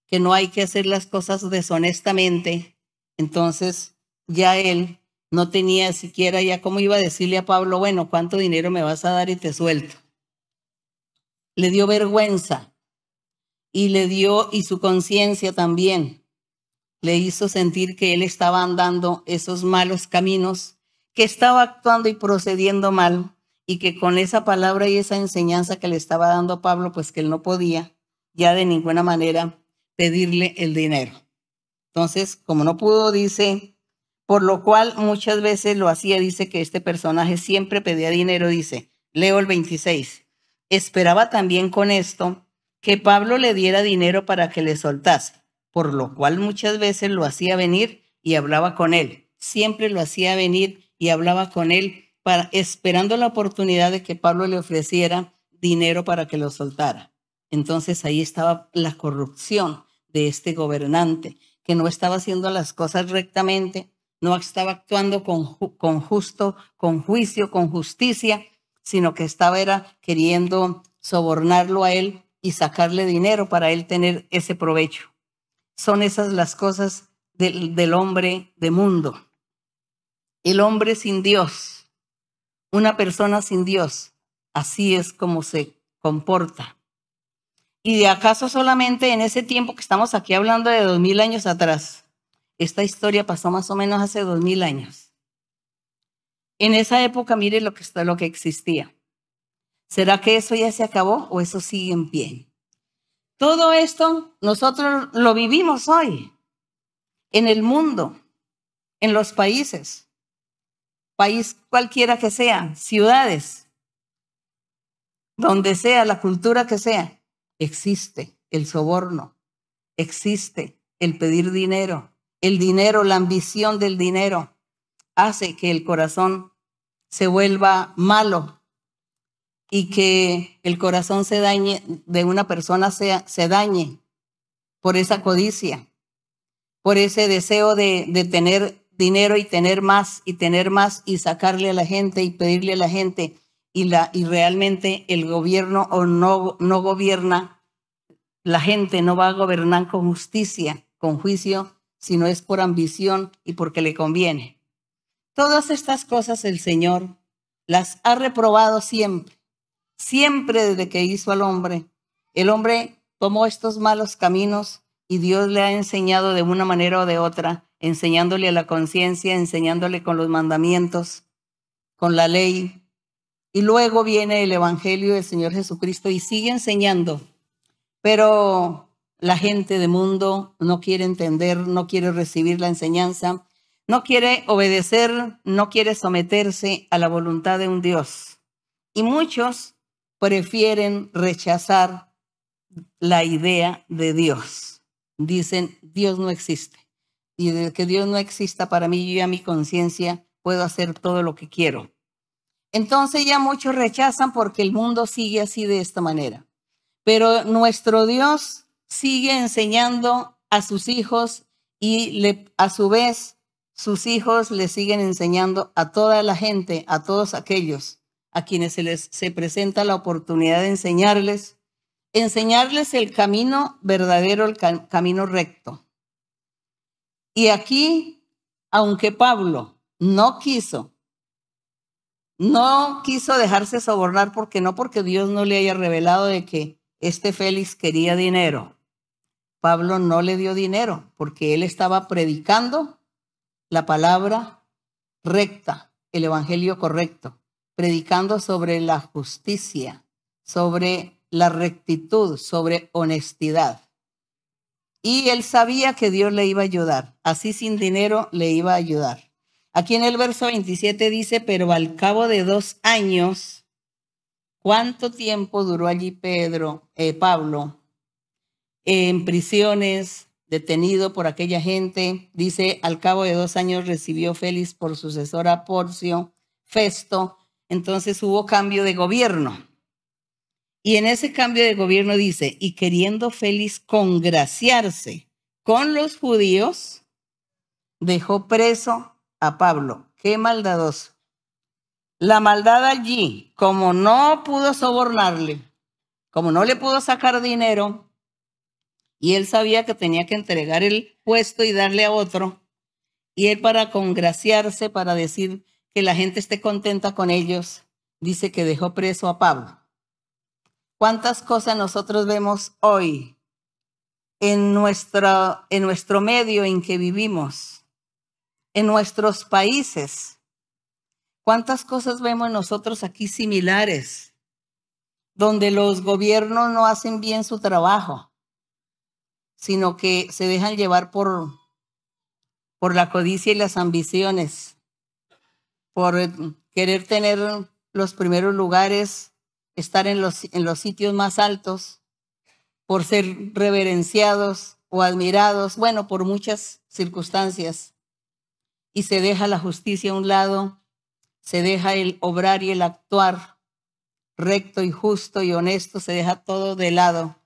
que no hay que hacer las cosas deshonestamente. Entonces ya él no tenía siquiera ya cómo iba a decirle a Pablo, bueno, ¿cuánto dinero me vas a dar y te suelto? Le dio vergüenza y le dio, y su conciencia también, le hizo sentir que él estaba andando esos malos caminos que estaba actuando y procediendo mal y que con esa palabra y esa enseñanza que le estaba dando a Pablo, pues que él no podía ya de ninguna manera pedirle el dinero. Entonces, como no pudo, dice, por lo cual muchas veces lo hacía, dice que este personaje siempre pedía dinero, dice, leo el 26, esperaba también con esto que Pablo le diera dinero para que le soltase, por lo cual muchas veces lo hacía venir y hablaba con él, siempre lo hacía venir y hablaba con él, para, esperando la oportunidad de que Pablo le ofreciera dinero para que lo soltara. Entonces ahí estaba la corrupción de este gobernante, que no estaba haciendo las cosas rectamente, no estaba actuando con, justo, con juicio, con justicia, sino que estaba queriendo sobornarlo a él y sacarle dinero para él tener ese provecho. Son esas las cosas del hombre de mundo el hombre sin Dios, una persona sin Dios, así es como se comporta. ¿Y de acaso solamente en ese tiempo que estamos aquí hablando de dos mil años atrás? Esta historia pasó más o menos hace dos mil años. En esa época, mire lo que, lo que existía. ¿Será que eso ya se acabó o eso sigue en pie? Todo esto nosotros lo vivimos hoy, en el mundo, en los países país cualquiera que sea, ciudades, donde sea, la cultura que sea, existe el soborno, existe el pedir dinero, el dinero, la ambición del dinero, hace que el corazón se vuelva malo y que el corazón se dañe, de una persona se, dañe por esa codicia, por ese deseo de, de tener dinero y tener más y tener más y sacarle a la gente y pedirle a la gente y, la, y realmente el gobierno o no, no gobierna, la gente no va a gobernar con justicia, con juicio, sino es por ambición y porque le conviene. Todas estas cosas el Señor las ha reprobado siempre, siempre desde que hizo al hombre. El hombre tomó estos malos caminos y Dios le ha enseñado de una manera o de otra enseñándole a la conciencia, enseñándole con los mandamientos, con la ley. Y luego viene el Evangelio del Señor Jesucristo y sigue enseñando. Pero la gente de mundo no quiere entender, no quiere recibir la enseñanza, no quiere obedecer, no quiere someterse a la voluntad de un Dios. Y muchos prefieren rechazar la idea de Dios. Dicen, Dios no existe y de que Dios no exista para mí, yo a mi conciencia puedo hacer todo lo que quiero. Entonces ya muchos rechazan porque el mundo sigue así de esta manera. Pero nuestro Dios sigue enseñando a sus hijos y a su vez sus hijos le siguen enseñando a toda la gente, a todos aquellos a quienes se les se presenta la oportunidad de enseñarles, enseñarles el camino verdadero, el camino recto. Y aquí, aunque Pablo no quiso, no quiso dejarse sobornar porque no porque Dios no le haya revelado de que este Félix quería dinero. Pablo no le dio dinero porque él estaba predicando la palabra recta, el evangelio correcto, predicando sobre la justicia, sobre la rectitud, sobre honestidad. Y él sabía que Dios le iba a ayudar, así sin dinero le iba a ayudar. Aquí en el verso 27 dice, pero al cabo de dos años, ¿cuánto tiempo duró allí Pedro, eh, Pablo, en prisiones, detenido por aquella gente? Dice, al cabo de dos años recibió Félix por sucesor a Porcio, Festo, entonces hubo cambio de gobierno. Y en ese cambio de gobierno dice, y queriendo Félix congraciarse con los judíos, dejó preso a Pablo. Qué maldadoso. La maldad allí, como no pudo sobornarle, como no le pudo sacar dinero, y él sabía que tenía que entregar el puesto y darle a otro, y él para congraciarse, para decir que la gente esté contenta con ellos, dice que dejó preso a Pablo. ¿Cuántas cosas nosotros vemos hoy en nuestro, en nuestro medio en que vivimos, en nuestros países? ¿Cuántas cosas vemos nosotros aquí similares, donde los gobiernos no hacen bien su trabajo, sino que se dejan llevar por, por la codicia y las ambiciones, por eh, querer tener los primeros lugares estar en los, en los sitios más altos, por ser reverenciados o admirados, bueno, por muchas circunstancias. Y se deja la justicia a un lado, se deja el obrar y el actuar recto y justo y honesto, se deja todo de lado.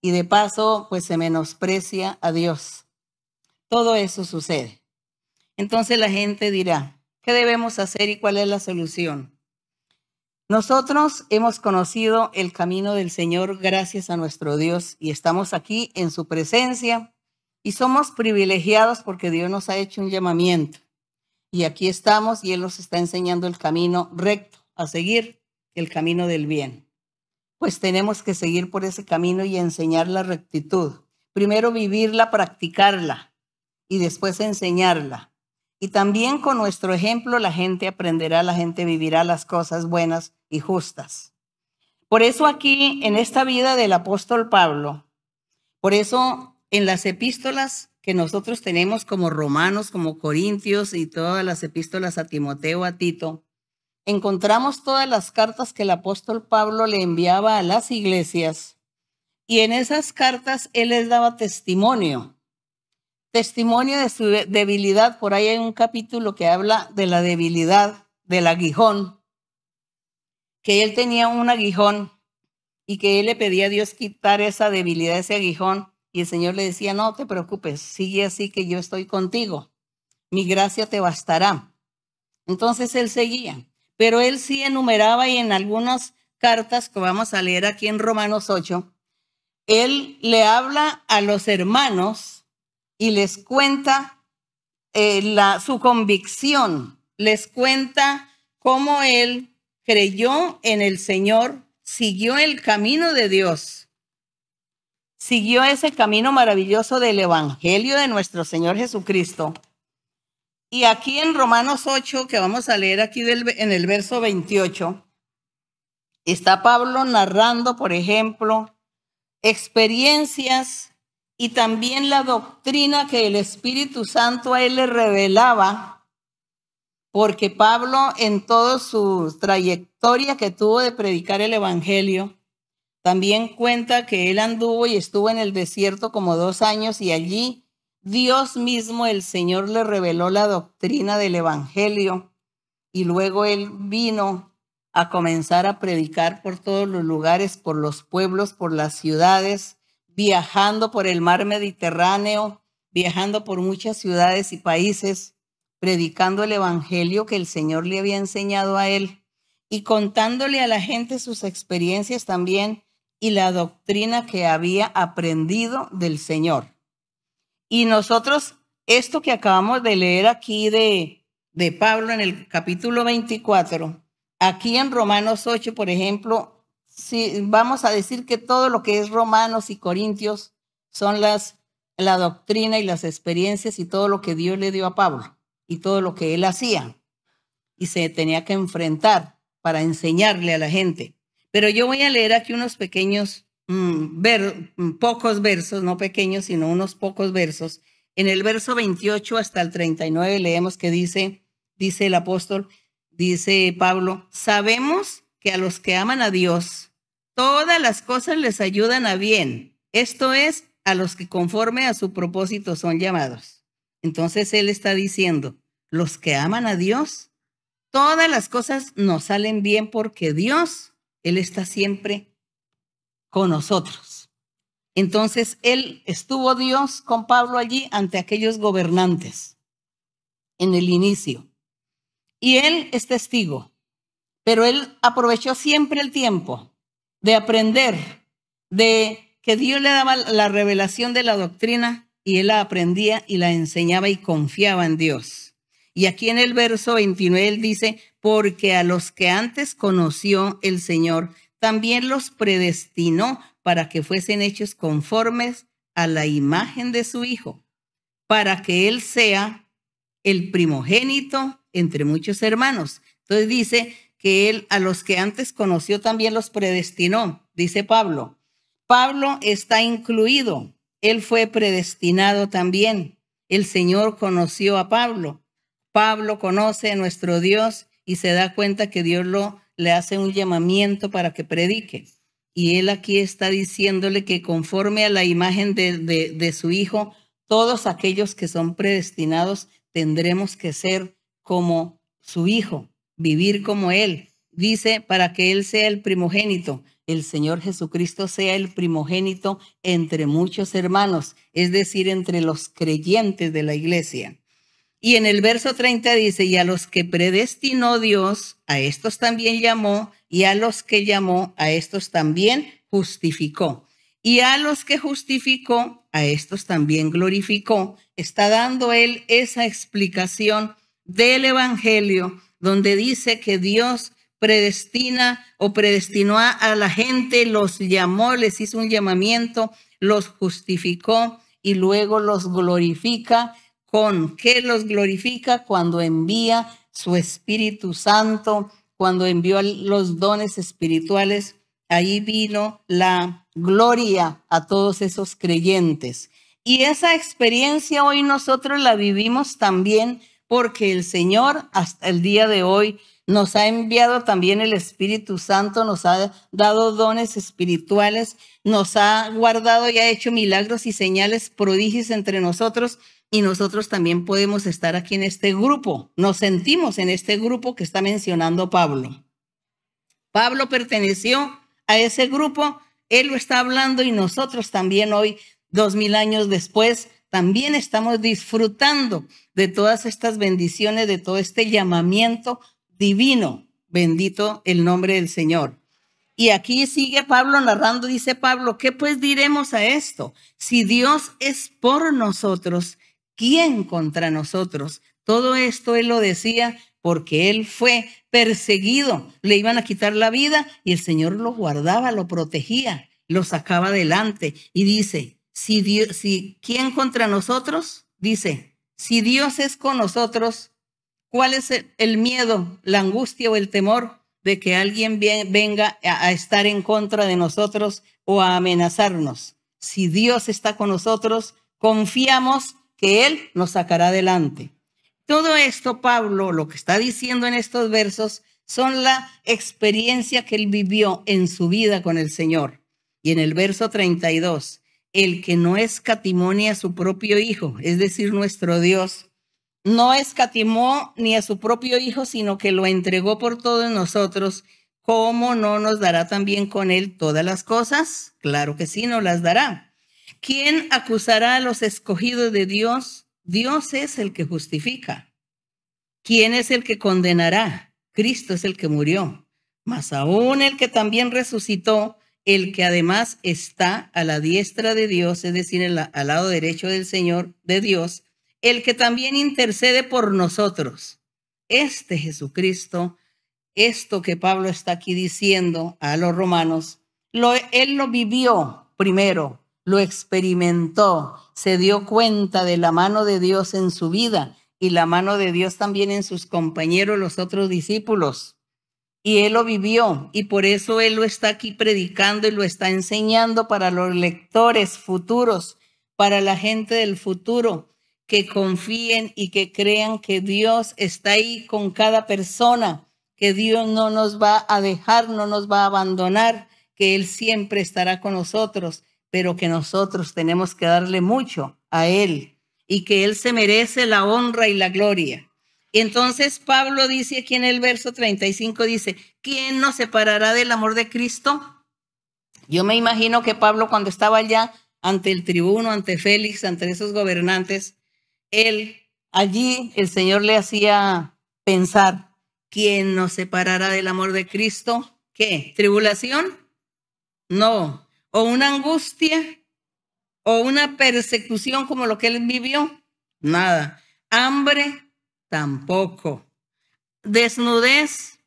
Y de paso, pues se menosprecia a Dios. Todo eso sucede. Entonces la gente dirá, ¿qué debemos hacer y cuál es la solución? Nosotros hemos conocido el camino del Señor gracias a nuestro Dios y estamos aquí en su presencia y somos privilegiados porque Dios nos ha hecho un llamamiento. Y aquí estamos y Él nos está enseñando el camino recto a seguir, el camino del bien. Pues tenemos que seguir por ese camino y enseñar la rectitud. Primero vivirla, practicarla y después enseñarla. Y también con nuestro ejemplo la gente aprenderá, la gente vivirá las cosas buenas y justas. Por eso aquí, en esta vida del apóstol Pablo, por eso en las epístolas que nosotros tenemos como romanos, como corintios y todas las epístolas a Timoteo, a Tito, encontramos todas las cartas que el apóstol Pablo le enviaba a las iglesias y en esas cartas él les daba testimonio, testimonio de su debilidad. Por ahí hay un capítulo que habla de la debilidad del aguijón que él tenía un aguijón y que él le pedía a Dios quitar esa debilidad, ese aguijón, y el Señor le decía, no te preocupes, sigue así que yo estoy contigo, mi gracia te bastará. Entonces él seguía, pero él sí enumeraba y en algunas cartas que vamos a leer aquí en Romanos 8, él le habla a los hermanos y les cuenta eh, la, su convicción, les cuenta cómo él creyó en el Señor, siguió el camino de Dios, siguió ese camino maravilloso del Evangelio de nuestro Señor Jesucristo. Y aquí en Romanos 8, que vamos a leer aquí en el verso 28, está Pablo narrando, por ejemplo, experiencias y también la doctrina que el Espíritu Santo a él le revelaba porque Pablo en toda su trayectoria que tuvo de predicar el Evangelio, también cuenta que él anduvo y estuvo en el desierto como dos años y allí Dios mismo, el Señor, le reveló la doctrina del Evangelio y luego él vino a comenzar a predicar por todos los lugares, por los pueblos, por las ciudades, viajando por el mar Mediterráneo, viajando por muchas ciudades y países predicando el Evangelio que el Señor le había enseñado a él y contándole a la gente sus experiencias también y la doctrina que había aprendido del Señor. Y nosotros, esto que acabamos de leer aquí de, Pablo en el capítulo 24, aquí en Romanos 8, por ejemplo, si vamos a decir que todo lo que es Romanos y Corintios son las la doctrina y las experiencias y todo lo que Dios le dio a Pablo y todo lo que él hacía. Y se tenía que enfrentar para enseñarle a la gente. Pero yo voy a leer aquí unos pequeños, mm, ver, mm, pocos versos, no pequeños, sino unos pocos versos. En el verso 28 hasta el 39 leemos que dice, dice el apóstol, dice Pablo, sabemos que a los que aman a Dios, todas las cosas les ayudan a bien. Esto es, a los que conforme a su propósito son llamados. Entonces Él está diciendo, los que aman a Dios, todas las cosas nos salen bien porque Dios, Él está siempre con nosotros. Entonces Él estuvo Dios con Pablo allí ante aquellos gobernantes en el inicio. Y Él es testigo, pero Él aprovechó siempre el tiempo de aprender, de que Dios le daba la revelación de la doctrina y él la aprendía y la enseñaba y confiaba en Dios. Y aquí en el verso 29 él dice, porque a los que antes conoció el Señor, también los predestinó para que fuesen hechos conformes a la imagen de su Hijo, para que Él sea el primogénito entre muchos hermanos. Entonces dice que Él a los que antes conoció también los predestinó, dice Pablo. Pablo está incluido él fue predestinado también. El Señor conoció a Pablo. Pablo conoce a nuestro Dios y se da cuenta que Dios lo, le hace un llamamiento para que predique. Y él aquí está diciéndole que conforme a la imagen de, de su Hijo, todos aquellos que son predestinados tendremos que ser como su Hijo, vivir como Él. Dice, para que Él sea el primogénito, el Señor Jesucristo sea el primogénito entre muchos hermanos, es decir, entre los creyentes de la iglesia. Y en el verso 30 dice, y a los que predestinó Dios, a estos también llamó, y a los que llamó, a estos también justificó. Y a los que justificó, a estos también glorificó. Está dando él esa explicación del Evangelio donde dice que Dios predestina o predestinó a la gente, los llamó, les hizo un llamamiento, los justificó y luego los glorifica. ¿Con qué los glorifica? Cuando envía su Espíritu Santo, cuando envió los dones espirituales, ahí vino la gloria a todos esos creyentes. Y esa experiencia hoy nosotros la vivimos también porque el Señor hasta el día de hoy nos ha enviado también el Espíritu Santo, nos ha dado dones espirituales, nos ha guardado y ha hecho milagros y señales prodigios entre nosotros y nosotros también podemos estar aquí en este grupo. Nos sentimos en este grupo que está mencionando Pablo. Pablo perteneció a ese grupo, él lo está hablando y nosotros también hoy, dos mil años después, también estamos disfrutando de todas estas bendiciones, de todo este llamamiento divino. Bendito el nombre del Señor. Y aquí sigue Pablo narrando, dice Pablo, ¿qué pues diremos a esto? Si Dios es por nosotros, ¿quién contra nosotros? Todo esto él lo decía porque él fue perseguido, le iban a quitar la vida y el Señor lo guardaba, lo protegía, lo sacaba adelante. Y dice, si, Dios, si ¿quién contra nosotros? Dice, si Dios es con nosotros, ¿Cuál es el, miedo, la angustia o el temor de que alguien venga a, estar en contra de nosotros o a amenazarnos? Si Dios está con nosotros, confiamos que Él nos sacará adelante. Todo esto, Pablo, lo que está diciendo en estos versos, son la experiencia que él vivió en su vida con el Señor. Y en el verso 32, el que no es a su propio Hijo, es decir, nuestro Dios, no escatimó ni a su propio Hijo, sino que lo entregó por todos nosotros, ¿cómo no nos dará también con Él todas las cosas? Claro que sí, nos las dará. ¿Quién acusará a los escogidos de Dios? Dios es el que justifica. ¿Quién es el que condenará? Cristo es el que murió, mas aún el que también resucitó, el que además está a la diestra de Dios, es decir, al lado derecho del Señor, de Dios, el que también intercede por nosotros. Este Jesucristo, esto que Pablo está aquí diciendo a los romanos, él lo vivió primero, lo experimentó, se dio cuenta de la mano de Dios en su vida y la mano de Dios también en sus compañeros, los otros discípulos. Y él lo vivió y por eso él lo está aquí predicando y lo está enseñando para los lectores futuros, para la gente del futuro, que confíen y que crean que Dios está ahí con cada persona, que Dios no nos va a dejar, no nos va a abandonar, que Él siempre estará con nosotros, pero que nosotros tenemos que darle mucho a Él y que Él se merece la honra y la gloria. Entonces Pablo dice aquí en el verso 35, dice, ¿quién nos separará del amor de Cristo? Yo me imagino que Pablo cuando estaba allá ante el tribuno, ante Félix, ante esos gobernantes, él, allí el Señor le hacía pensar, ¿quién nos separará del amor de Cristo? ¿Qué? ¿Tribulación? No. ¿O una angustia? ¿O una persecución como lo que él vivió? Nada. ¿Hambre? Tampoco. ¿Desnudez?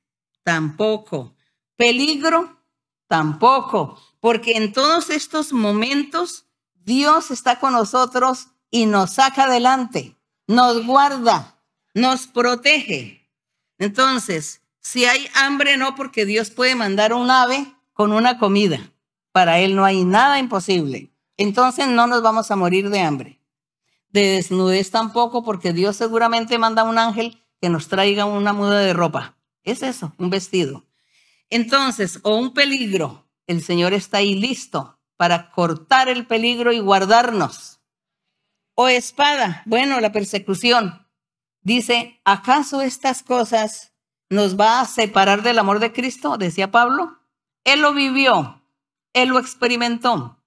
Tampoco. ¿Peligro? Tampoco. Porque en todos estos momentos Dios está con nosotros y nos saca adelante, nos guarda, nos protege. Entonces, si hay hambre, no, porque Dios puede mandar un ave con una comida. Para Él no hay nada imposible. Entonces no nos vamos a morir de hambre. De desnudez tampoco, porque Dios seguramente manda un ángel que nos traiga una muda de ropa. Es eso, un vestido. Entonces, o un peligro, el Señor está ahí listo para cortar el peligro y guardarnos o espada? Bueno, la persecución. Dice, ¿acaso estas cosas nos va a separar del amor de Cristo? Decía Pablo. Él lo vivió, él lo experimentó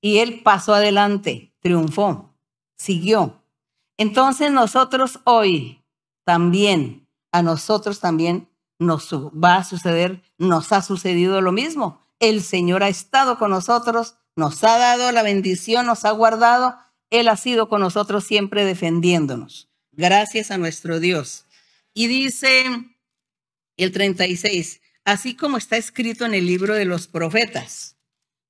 y él pasó adelante, triunfó, siguió. Entonces nosotros hoy también, a nosotros también nos va a suceder, nos ha sucedido lo mismo. El Señor ha estado con nosotros, nos ha dado la bendición, nos ha guardado él ha sido con nosotros siempre defendiéndonos. Gracias a nuestro Dios. Y dice el 36, así como está escrito en el libro de los profetas,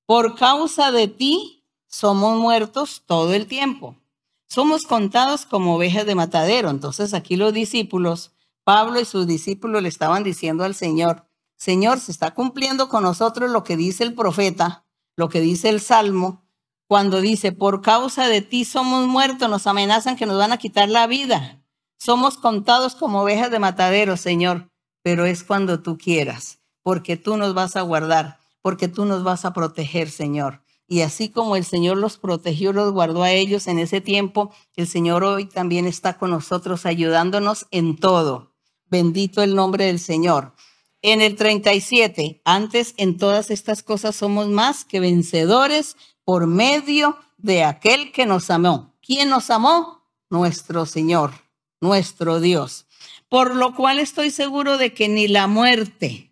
por causa de ti somos muertos todo el tiempo. Somos contados como ovejas de matadero. Entonces aquí los discípulos, Pablo y sus discípulos le estaban diciendo al Señor, Señor, se está cumpliendo con nosotros lo que dice el profeta, lo que dice el Salmo, cuando dice, por causa de ti somos muertos, nos amenazan que nos van a quitar la vida. Somos contados como ovejas de matadero, Señor, pero es cuando tú quieras, porque tú nos vas a guardar, porque tú nos vas a proteger, Señor. Y así como el Señor los protegió, los guardó a ellos en ese tiempo, el Señor hoy también está con nosotros ayudándonos en todo. Bendito el nombre del Señor. En el 37, antes en todas estas cosas somos más que vencedores por medio de aquel que nos amó. ¿Quién nos amó? Nuestro Señor, nuestro Dios. Por lo cual estoy seguro de que ni la muerte,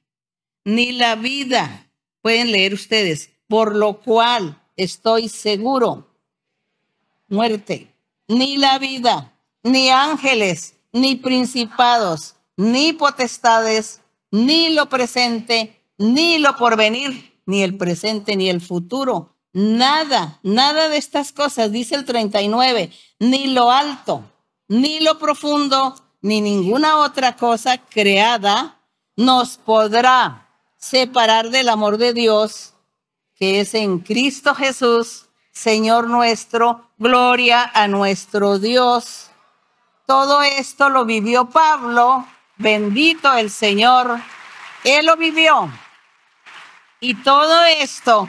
ni la vida, pueden leer ustedes, por lo cual estoy seguro, muerte, ni la vida, ni ángeles, ni principados, ni potestades, ni lo presente, ni lo porvenir, ni el presente, ni el futuro Nada, nada de estas cosas, dice el 39, ni lo alto, ni lo profundo, ni ninguna otra cosa creada nos podrá separar del amor de Dios que es en Cristo Jesús, Señor nuestro, gloria a nuestro Dios. Todo esto lo vivió Pablo, bendito el Señor, él lo vivió. Y todo esto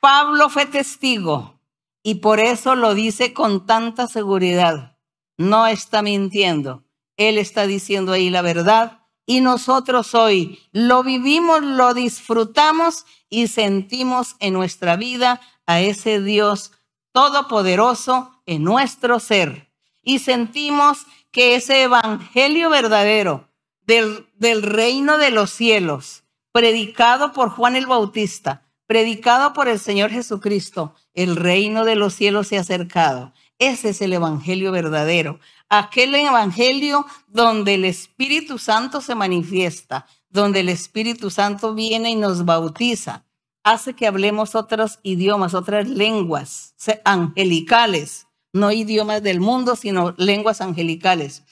Pablo fue testigo y por eso lo dice con tanta seguridad. No está mintiendo. Él está diciendo ahí la verdad y nosotros hoy lo vivimos, lo disfrutamos y sentimos en nuestra vida a ese Dios todopoderoso en nuestro ser. Y sentimos que ese evangelio verdadero del, del reino de los cielos, predicado por Juan el Bautista, predicado por el Señor Jesucristo, el reino de los cielos se ha acercado. Ese es el Evangelio verdadero, aquel Evangelio donde el Espíritu Santo se manifiesta, donde el Espíritu Santo viene y nos bautiza, hace que hablemos otros idiomas, otras lenguas angelicales, no idiomas del mundo, sino lenguas angelicales.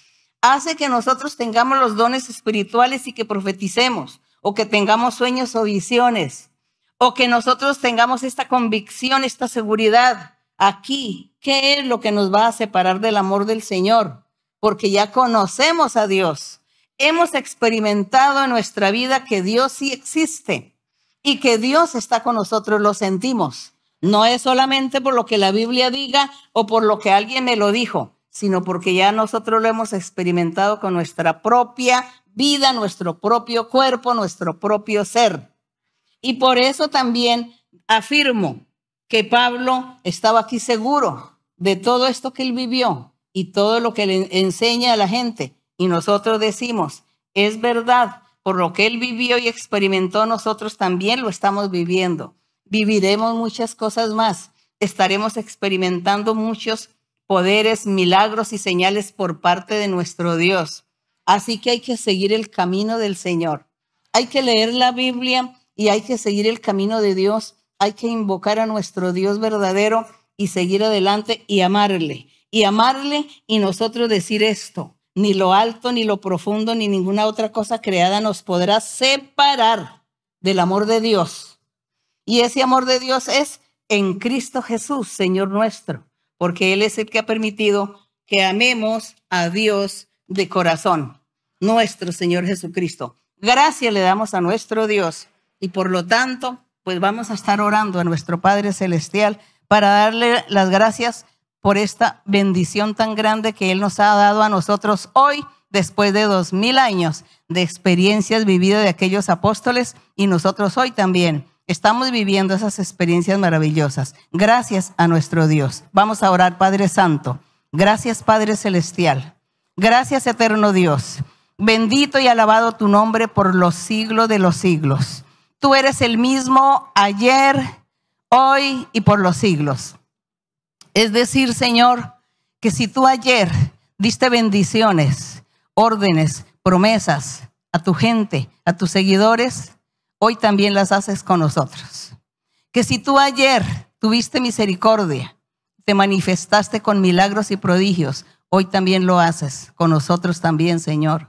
Hace que nosotros tengamos los dones espirituales y que profeticemos o que tengamos sueños o visiones o que nosotros tengamos esta convicción, esta seguridad aquí, ¿qué es lo que nos va a separar del amor del Señor? Porque ya conocemos a Dios, hemos experimentado en nuestra vida que Dios sí existe y que Dios está con nosotros, lo sentimos. No es solamente por lo que la Biblia diga o por lo que alguien me lo dijo, sino porque ya nosotros lo hemos experimentado con nuestra propia vida, nuestro propio cuerpo, nuestro propio ser. Y por eso también afirmo que Pablo estaba aquí seguro de todo esto que él vivió y todo lo que le enseña a la gente. Y nosotros decimos, es verdad, por lo que él vivió y experimentó, nosotros también lo estamos viviendo. Viviremos muchas cosas más. Estaremos experimentando muchos poderes, milagros y señales por parte de nuestro Dios. Así que hay que seguir el camino del Señor. Hay que leer la Biblia y hay que seguir el camino de Dios, hay que invocar a nuestro Dios verdadero y seguir adelante y amarle, y amarle y nosotros decir esto, ni lo alto, ni lo profundo, ni ninguna otra cosa creada nos podrá separar del amor de Dios. Y ese amor de Dios es en Cristo Jesús, Señor nuestro, porque Él es el que ha permitido que amemos a Dios de corazón, nuestro Señor Jesucristo. Gracias le damos a nuestro Dios y por lo tanto, pues vamos a estar orando a nuestro Padre Celestial para darle las gracias por esta bendición tan grande que Él nos ha dado a nosotros hoy, después de dos mil años de experiencias vividas de aquellos apóstoles y nosotros hoy también. Estamos viviendo esas experiencias maravillosas. Gracias a nuestro Dios. Vamos a orar, Padre Santo. Gracias, Padre Celestial. Gracias, Eterno Dios. Bendito y alabado tu nombre por los siglos de los siglos tú eres el mismo ayer, hoy y por los siglos. Es decir, Señor, que si tú ayer diste bendiciones, órdenes, promesas a tu gente, a tus seguidores, hoy también las haces con nosotros. Que si tú ayer tuviste misericordia, te manifestaste con milagros y prodigios, hoy también lo haces con nosotros también, Señor.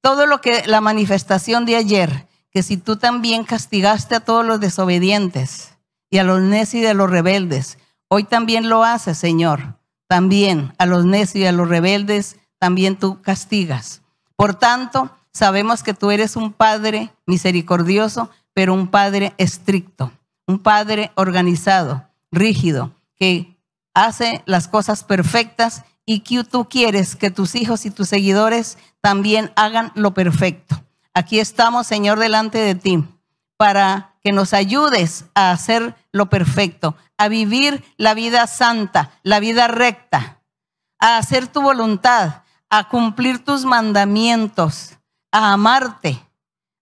Todo lo que la manifestación de ayer que si tú también castigaste a todos los desobedientes y a los necios y a los rebeldes, hoy también lo haces, Señor. También a los necios y a los rebeldes, también tú castigas. Por tanto, sabemos que tú eres un Padre misericordioso, pero un Padre estricto, un Padre organizado, rígido, que hace las cosas perfectas y que tú quieres que tus hijos y tus seguidores también hagan lo perfecto. Aquí estamos, Señor, delante de ti, para que nos ayudes a hacer lo perfecto, a vivir la vida santa, la vida recta, a hacer tu voluntad, a cumplir tus mandamientos, a amarte,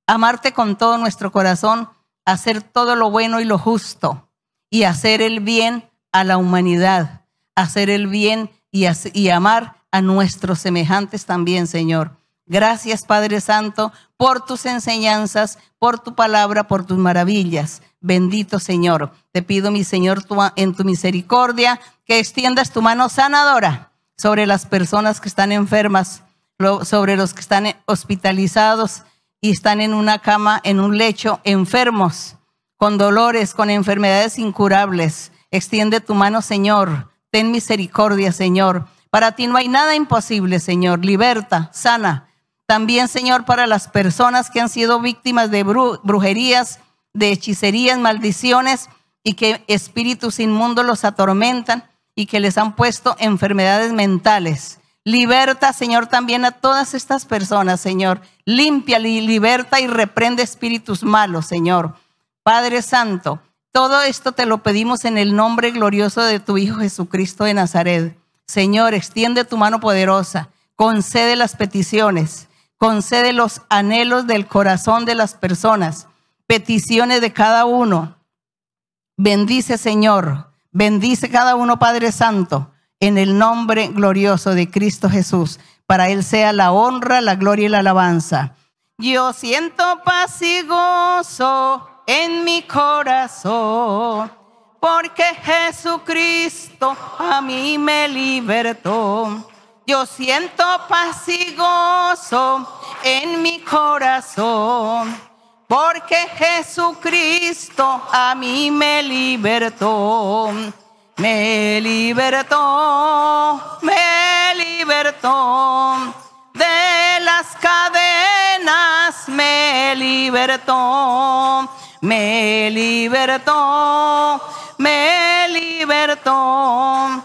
amarte con todo nuestro corazón, a hacer todo lo bueno y lo justo, y hacer el bien a la humanidad, hacer el bien y, y amar a nuestros semejantes también, Señor. Gracias, Padre Santo, por tus enseñanzas, por tu palabra, por tus maravillas. Bendito Señor, te pido, mi Señor, en tu misericordia, que extiendas tu mano sanadora sobre las personas que están enfermas, sobre los que están hospitalizados y están en una cama, en un lecho, enfermos, con dolores, con enfermedades incurables. Extiende tu mano, Señor. Ten misericordia, Señor. Para ti no hay nada imposible, Señor. Liberta, sana también, Señor, para las personas que han sido víctimas de brujerías, de hechicerías, maldiciones y que espíritus inmundos los atormentan y que les han puesto enfermedades mentales. Liberta, Señor, también a todas estas personas, Señor. Limpia, liberta y reprende espíritus malos, Señor. Padre Santo, todo esto te lo pedimos en el nombre glorioso de tu Hijo Jesucristo de Nazaret. Señor, extiende tu mano poderosa, concede las peticiones concede los anhelos del corazón de las personas, peticiones de cada uno. Bendice Señor, bendice cada uno Padre Santo, en el nombre glorioso de Cristo Jesús. Para Él sea la honra, la gloria y la alabanza. Yo siento paz y gozo en mi corazón, porque Jesucristo a mí me libertó. Yo siento paz y gozo en mi corazón, porque Jesucristo a mí me libertó, me libertó, me libertó, de las cadenas me libertó, me libertó, me libertó.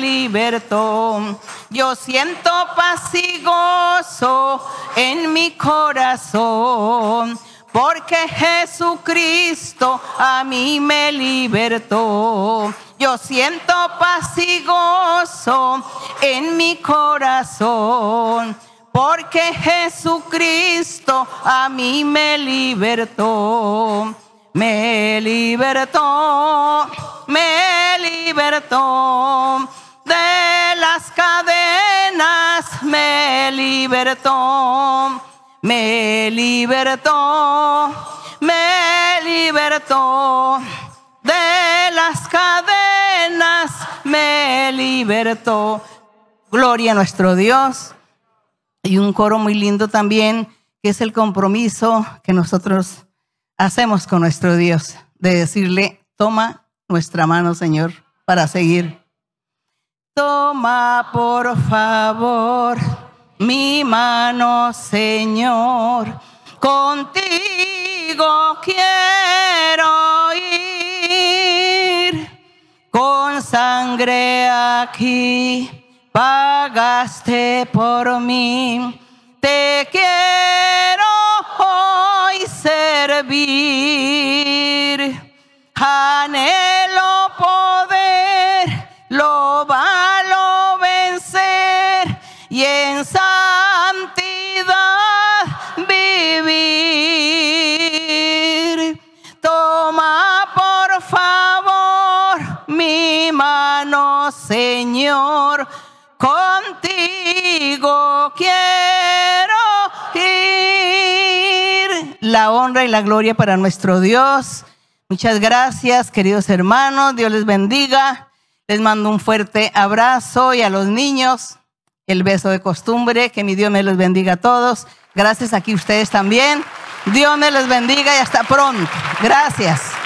libertó. Yo siento paz en mi corazón, porque Jesucristo a mí me libertó. Yo siento paz en mi corazón, porque Jesucristo a mí me libertó. Me libertó, me libertó de las cadenas me libertó, me libertó, me libertó, de las cadenas me libertó. Gloria a nuestro Dios. Y un coro muy lindo también, que es el compromiso que nosotros hacemos con nuestro Dios, de decirle, toma nuestra mano, Señor, para seguir Toma por favor mi mano, Señor. Contigo quiero ir. Con sangre aquí pagaste por mí. Te quiero hoy servir. Anhelo poder lo y en santidad vivir. Toma por favor mi mano, Señor, contigo quiero ir. La honra y la gloria para nuestro Dios. Muchas gracias, queridos hermanos. Dios les bendiga. Les mando un fuerte abrazo y a los niños el beso de costumbre. Que mi Dios me los bendiga a todos. Gracias aquí ustedes también. Dios me los bendiga y hasta pronto. Gracias.